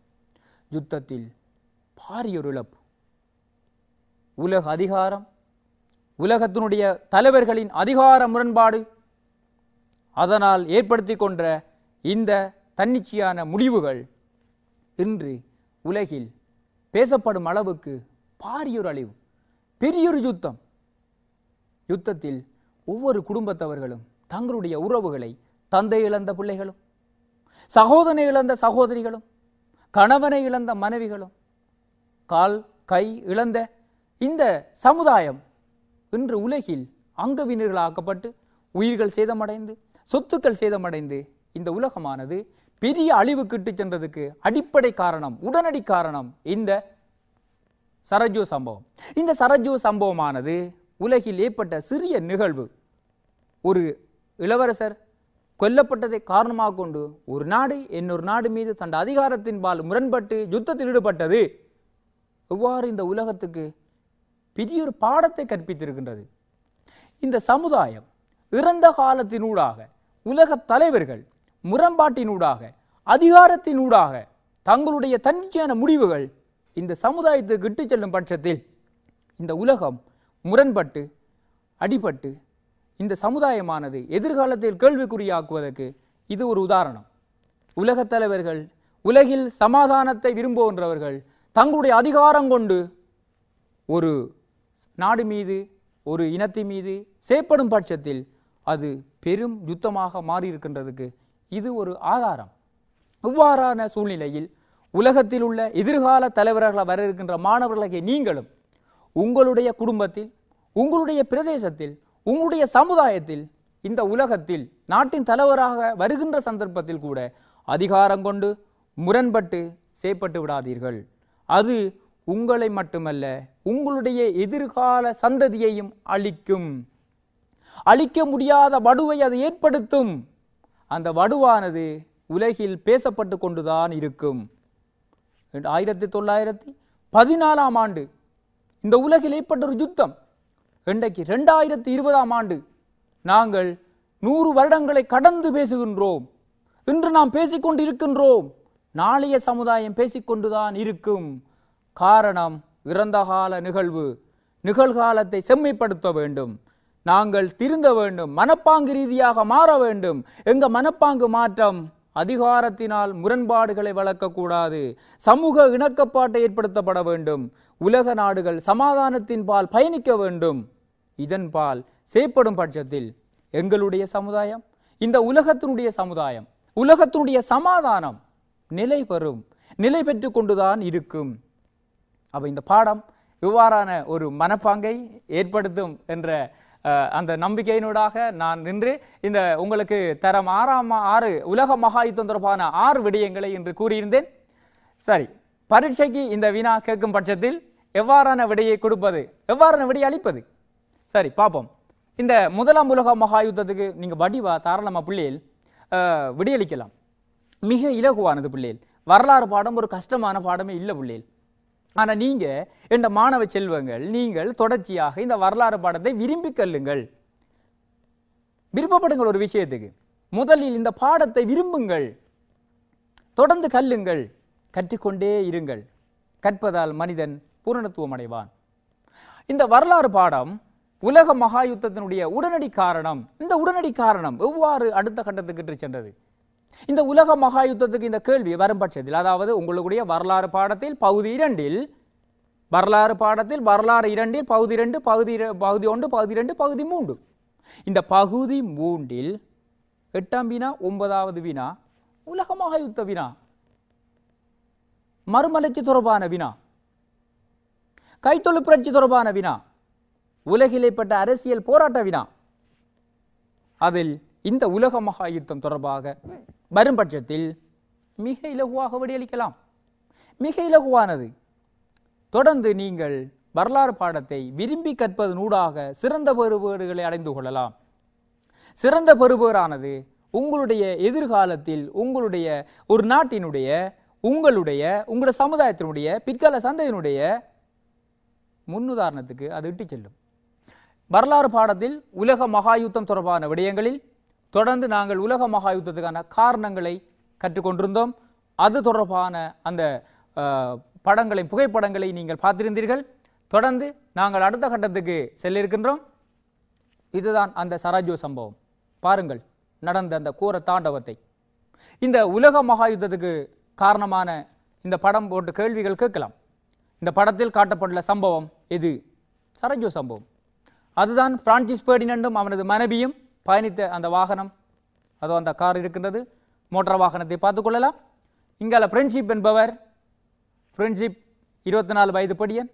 யுத்தத்தில் பாரியொரு இழப்பு உலக அதிகாரம் உலகத்தினுடைய தலைவர்களின் அதிகார முரண்பாடு அதனால் ஏற்படுத்தி கொண்ட இந்த தன்னிச்சையான முடிவுகள் இன்று உலகில் பேசப்படும் அளவுக்கு பாரியொரு அழிவு பெரியொரு யுத்தம் யுத்தத்தில் ஒவ்வொரு குடும்பத்தவர்களும் தங்களுடைய உறவுகளை தந்தை இழந்த பிள்ளைகளும் சகோதரனை இழந்த சகோதரிகளும் கணவனை இழந்த மனைவிகளும் கால் கை இழந்த இந்த சமுதாயம் இன்று உலகில் அங்கவினர்களாக்கப்பட்டு உயிர்கள் சேதமடைந்து சொத்துக்கள் சேதமடைந்து இந்த உலகமானது பெரிய அழிவுக்கிட்டு சென்றதுக்கு அடிப்படை காரணம் உடனடி காரணம் இந்த சரஜோ சம்பவம் இந்த சரஜோ சம்பவமானது உலகில் ஏற்பட்ட சிறிய நிகழ்வு ஒரு இளவரசர் கொல்லப்பட்டதை காரணமாக கொண்டு ஒரு நாடு இன்னொரு நாடு மீது தன் அதிகாரத்தின்பால் முரண்பட்டு யுத்தத்தில் ஈடுபட்டது எவ்வாறு இந்த உலகத்துக்கு பெரிய ஒரு பாடத்தை கற்பித்திருக்கின்றது இந்த சமுதாயம் இறந்த காலத்தினூடாக உலக தலைவர்கள் முரண்பாட்டினூடாக அதிகாரத்தினூடாக தங்களுடைய தன்னிச்சையான முடிவுகள் இந்த சமுதாயத்துக்கு இட்டு செல்லும் பட்சத்தில் இந்த உலகம் முரண்பட்டு அடிபட்டு இந்த சமுதாயமானது எதிர்காலத்தில் கேள்விக்குறியாக்குவதற்கு இது ஒரு உதாரணம் உலகத் தலைவர்கள் உலகில் சமாதானத்தை விரும்புகின்றவர்கள் தங்களுடைய அதிகாரம் கொண்டு ஒரு நாடு மீது ஒரு இனத்தின் மீது செயற்படும் பட்சத்தில் அது பெரும் யுத்தமாக மாறியிருக்கின்றதுக்கு இது ஒரு ஆதாரம் இவ்வாறான சூழ்நிலையில் உலகத்தில் உள்ள எதிர்கால தலைவர்களாக வர இருக்கின்ற மாணவர்களாகிய நீங்களும் உங்களுடைய குடும்பத்தில் உங்களுடைய பிரதேசத்தில் உங்களுடைய சமுதாயத்தில் இந்த உலகத்தில் நாட்டின் தலைவராக வருகின்ற சந்தர்ப்பத்தில் கூட அதிகாரம் கொண்டு முரண்பட்டு செய்யப்பட்டு விடாதீர்கள் அது உங்களை மட்டுமல்ல உங்களுடைய எதிர்கால சந்ததியையும் அழிக்கும் அழிக்க முடியாத வடுவை அது ஏற்படுத்தும் அந்த வடுவானது உலகில் பேசப்பட்டு கொண்டுதான் இருக்கும் ஆயிரத்தி தொள்ளாயிரத்தி பதினாலாம் ஆண்டு இந்த உலகில் ஏற்பட்ட ஒரு யுத்தம் இன்றைக்கு ரெண்டாயிரத்தி இருபதாம் ஆண்டு நாங்கள் நூறு வருடங்களை கடந்து பேசுகின்றோம் இன்று நாம் பேசிக்கொண்டு இருக்கின்றோம் நாளைய சமுதாயம் பேசிக்கொண்டுதான் இருக்கும் காரணம் கால நிகழ்வு நிகழ்காலத்தை செம்மைப்படுத்த வேண்டும் நாங்கள் திருந்த வேண்டும் மனப்பாங்கு ரீதியாக மாற வேண்டும் எங்கள் மனப்பாங்கு மாற்றம் அதிகாரத்தினால் முரண்பாடுகளை வளர்க்கக்கூடாது சமூக இணக்கப்பாட்டை ஏற்படுத்தப்பட வேண்டும் உலக நாடுகள் சமாதானத்தின் பால் பயணிக்க வேண்டும் இதன்பால் செய்யப்படும் பட்சத்தில் எங்களுடைய சமுதாயம் இந்த உலகத்தினுடைய சமுதாயம் உலகத்தினுடைய சமாதானம் நிலை பெறும் நிலை பெற்று கொண்டுதான் இருக்கும் அப்போ இந்த பாடம் இவ்வாறான ஒரு மனப்பாங்கை ஏற்படுத்தும் என்ற அந்த நம்பிக்கையினூடாக நான் நின்று இந்த உங்களுக்கு தரம் ஆறாம் ஆறு உலக மகா யுத்தம் தொடர்பான ஆறு விடயங்களை இன்று கூறியிருந்தேன் சரி பரீட்சைக்கு இந்த வினா கேட்கும் பட்சத்தில் எவ்வாறான விடையை கொடுப்பது எவ்வாறான விடையை அளிப்பது சரி பார்ப்போம் இந்த முதலாம் உலக மகா யுத்தத்துக்கு நீங்கள் வடிவா தாராளமாக பிள்ளையில் விடியளிக்கலாம் மிக இலகுவானது பிள்ளையில் வரலாறு பாடம் ஒரு கஷ்டமான பாடமே இல்லை பிள்ளையில் ஆனால் நீங்கள் இந்த மாணவ செல்வங்கள் நீங்கள் தொடர்ச்சியாக இந்த வரலாறு பாடத்தை விரும்பி கல்லுங்கள் விருப்பப்படுங்கள் ஒரு விஷயத்துக்கு முதலில் இந்த பாடத்தை விரும்புங்கள் தொடர்ந்து கல்லுங்கள் கற்றுக்கொண்டே இருங்கள் கற்பதால் மனிதன் பூரணத்துவம் அடைவான் இந்த வரலாறு பாடம் உலக மகாயுத்தத்தினுடைய உடனடி காரணம் இந்த உடனடி காரணம் எவ்வாறு அடுத்த கட்டத்துக்கு சென்றது இந்த உலக மகா யுத்தத்துக்கு இந்த கேள்வி வரும் பட்சத்தில் அதாவது உங்களுடைய வரலாறு பாடத்தில் பகுதி இரண்டில் வரலாறு பாடத்தில் வரலாறு இரண்டில் பகுதி இரண்டு பகுதி பகுதி ஒன்று பகுதி இரண்டு பகுதி மூன்று இந்த பகுதி மூன்றில் எட்டாம் வினா ஒன்பதாவது வினா உலக மகாயுத்த வினா மறுமலர்ச்சி தொடர்பான வினா கைத்தொழில் புரட்சி தொடர்பான வினா உலகிலேப்பட்ட அரசியல் போராட்ட வினா அதில் இந்த உலக மகா யுத்தம் தொடர்பாக வரும் பட்சத்தில் மிக இலகுவாக வடியளிக்கலாம் மிக இலகுவானது தொடர்ந்து நீங்கள் வரலாறு பாடத்தை விரும்பி கற்பது நூடாக சிறந்த பெறுபேடுகளை அடைந்து கொள்ளலாம் சிறந்த பெறுபேறானது உங்களுடைய எதிர்காலத்தில் உங்களுடைய ஒரு நாட்டினுடைய உங்களுடைய உங்களுடைய சமுதாயத்தினுடைய பிற்கால சந்தையினுடைய முன்னுதாரணத்துக்கு அது இட்டு செல்லும் வரலாறு பாடத்தில் உலக மகாயுத்தம் தொடர்பான விடயங்களில் தொடர்ந்து நாங்கள் உலக மகா யுத்தத்துக்கான காரணங்களை கற்றுக்கொண்டிருந்தோம் அது தொடர்பான அந்த படங்களை புகைப்படங்களை நீங்கள் பார்த்திருந்தீர்கள் தொடர்ந்து நாங்கள் அடுத்த கட்டத்துக்கு செல்ல இதுதான் அந்த சராஜோ சம்பவம் பாருங்கள் நடந்த அந்த கூர தாண்டவத்தை இந்த உலக மகா யுத்தத்துக்கு காரணமான இந்த படம் போட்டு கேள்விகள் கேட்கலாம் இந்த படத்தில் காட்டப்பட்டுள்ள சம்பவம் எது சரஜோ சம்பவம் அதுதான் பிரான்சிஸ் பேர்டினண்டும் அவனது மனைவியும் பயணித்த அந்த வாகனம் அதோ அந்த கார் இருக்கின்றது மோட்டார் வாகனத்தை பார்த்துக்கொள்ளலாம் இங்கால ஃப்ரெண்ட்ஷிப் என்பவர் ஃப்ரெண்ட்ஷிப் இருபத்தி நாலு வயது படியன்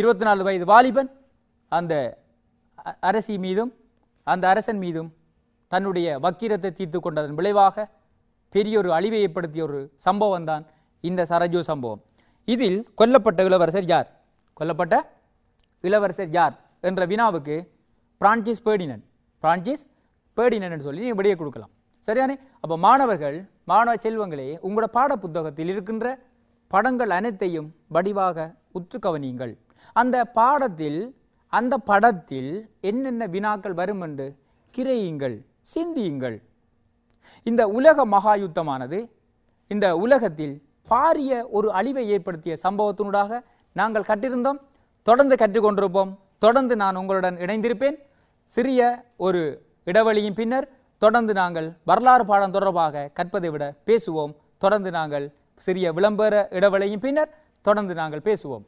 இருபத்தி நாலு வயது வாலிபன் அந்த அரசி மீதும் அந்த அரசன் மீதும் தன்னுடைய வக்கீரத்தை தீர்த்து கொண்டதன் விளைவாக பெரிய ஒரு அழிவை ஏற்படுத்திய ஒரு சம்பவம் தான் இந்த சரஜோ சம்பவம் இதில் கொல்லப்பட்ட இளவரசர் யார் கொல்லப்பட்ட இளவரசர் யார் என்ற வினாவுக்கு பிரான்சிஸ் பேர்டினன் பிரான்சிஸ் பேடினன்னு சொல்லி நீங்கள் விடையை கொடுக்கலாம் சரியானே அப்போ மாணவர்கள் மாணவ செல்வங்களே உங்களோட பாட புத்தகத்தில் இருக்கின்ற படங்கள் அனைத்தையும் வடிவாக உற்று கவனியுங்கள் அந்த பாடத்தில் அந்த படத்தில் என்னென்ன வினாக்கள் வரும் என்று கிரையுங்கள் சிந்தியுங்கள் இந்த உலக மகாயுத்தமானது இந்த உலகத்தில் பாரிய ஒரு அழிவை ஏற்படுத்திய சம்பவத்தினூடாக நாங்கள் கற்றிருந்தோம் தொடர்ந்து கற்றுக்கொண்டிருப்போம் தொடர்ந்து நான் உங்களுடன் இணைந்திருப்பேன் சிறிய ஒரு இடைவெளியின் பின்னர் தொடர்ந்து நாங்கள் வரலாறு பாடம் தொடர்பாக கற்பதை விட பேசுவோம் தொடர்ந்து நாங்கள் சிறிய விளம்பர இடைவெளியின் பின்னர் தொடர்ந்து நாங்கள் பேசுவோம்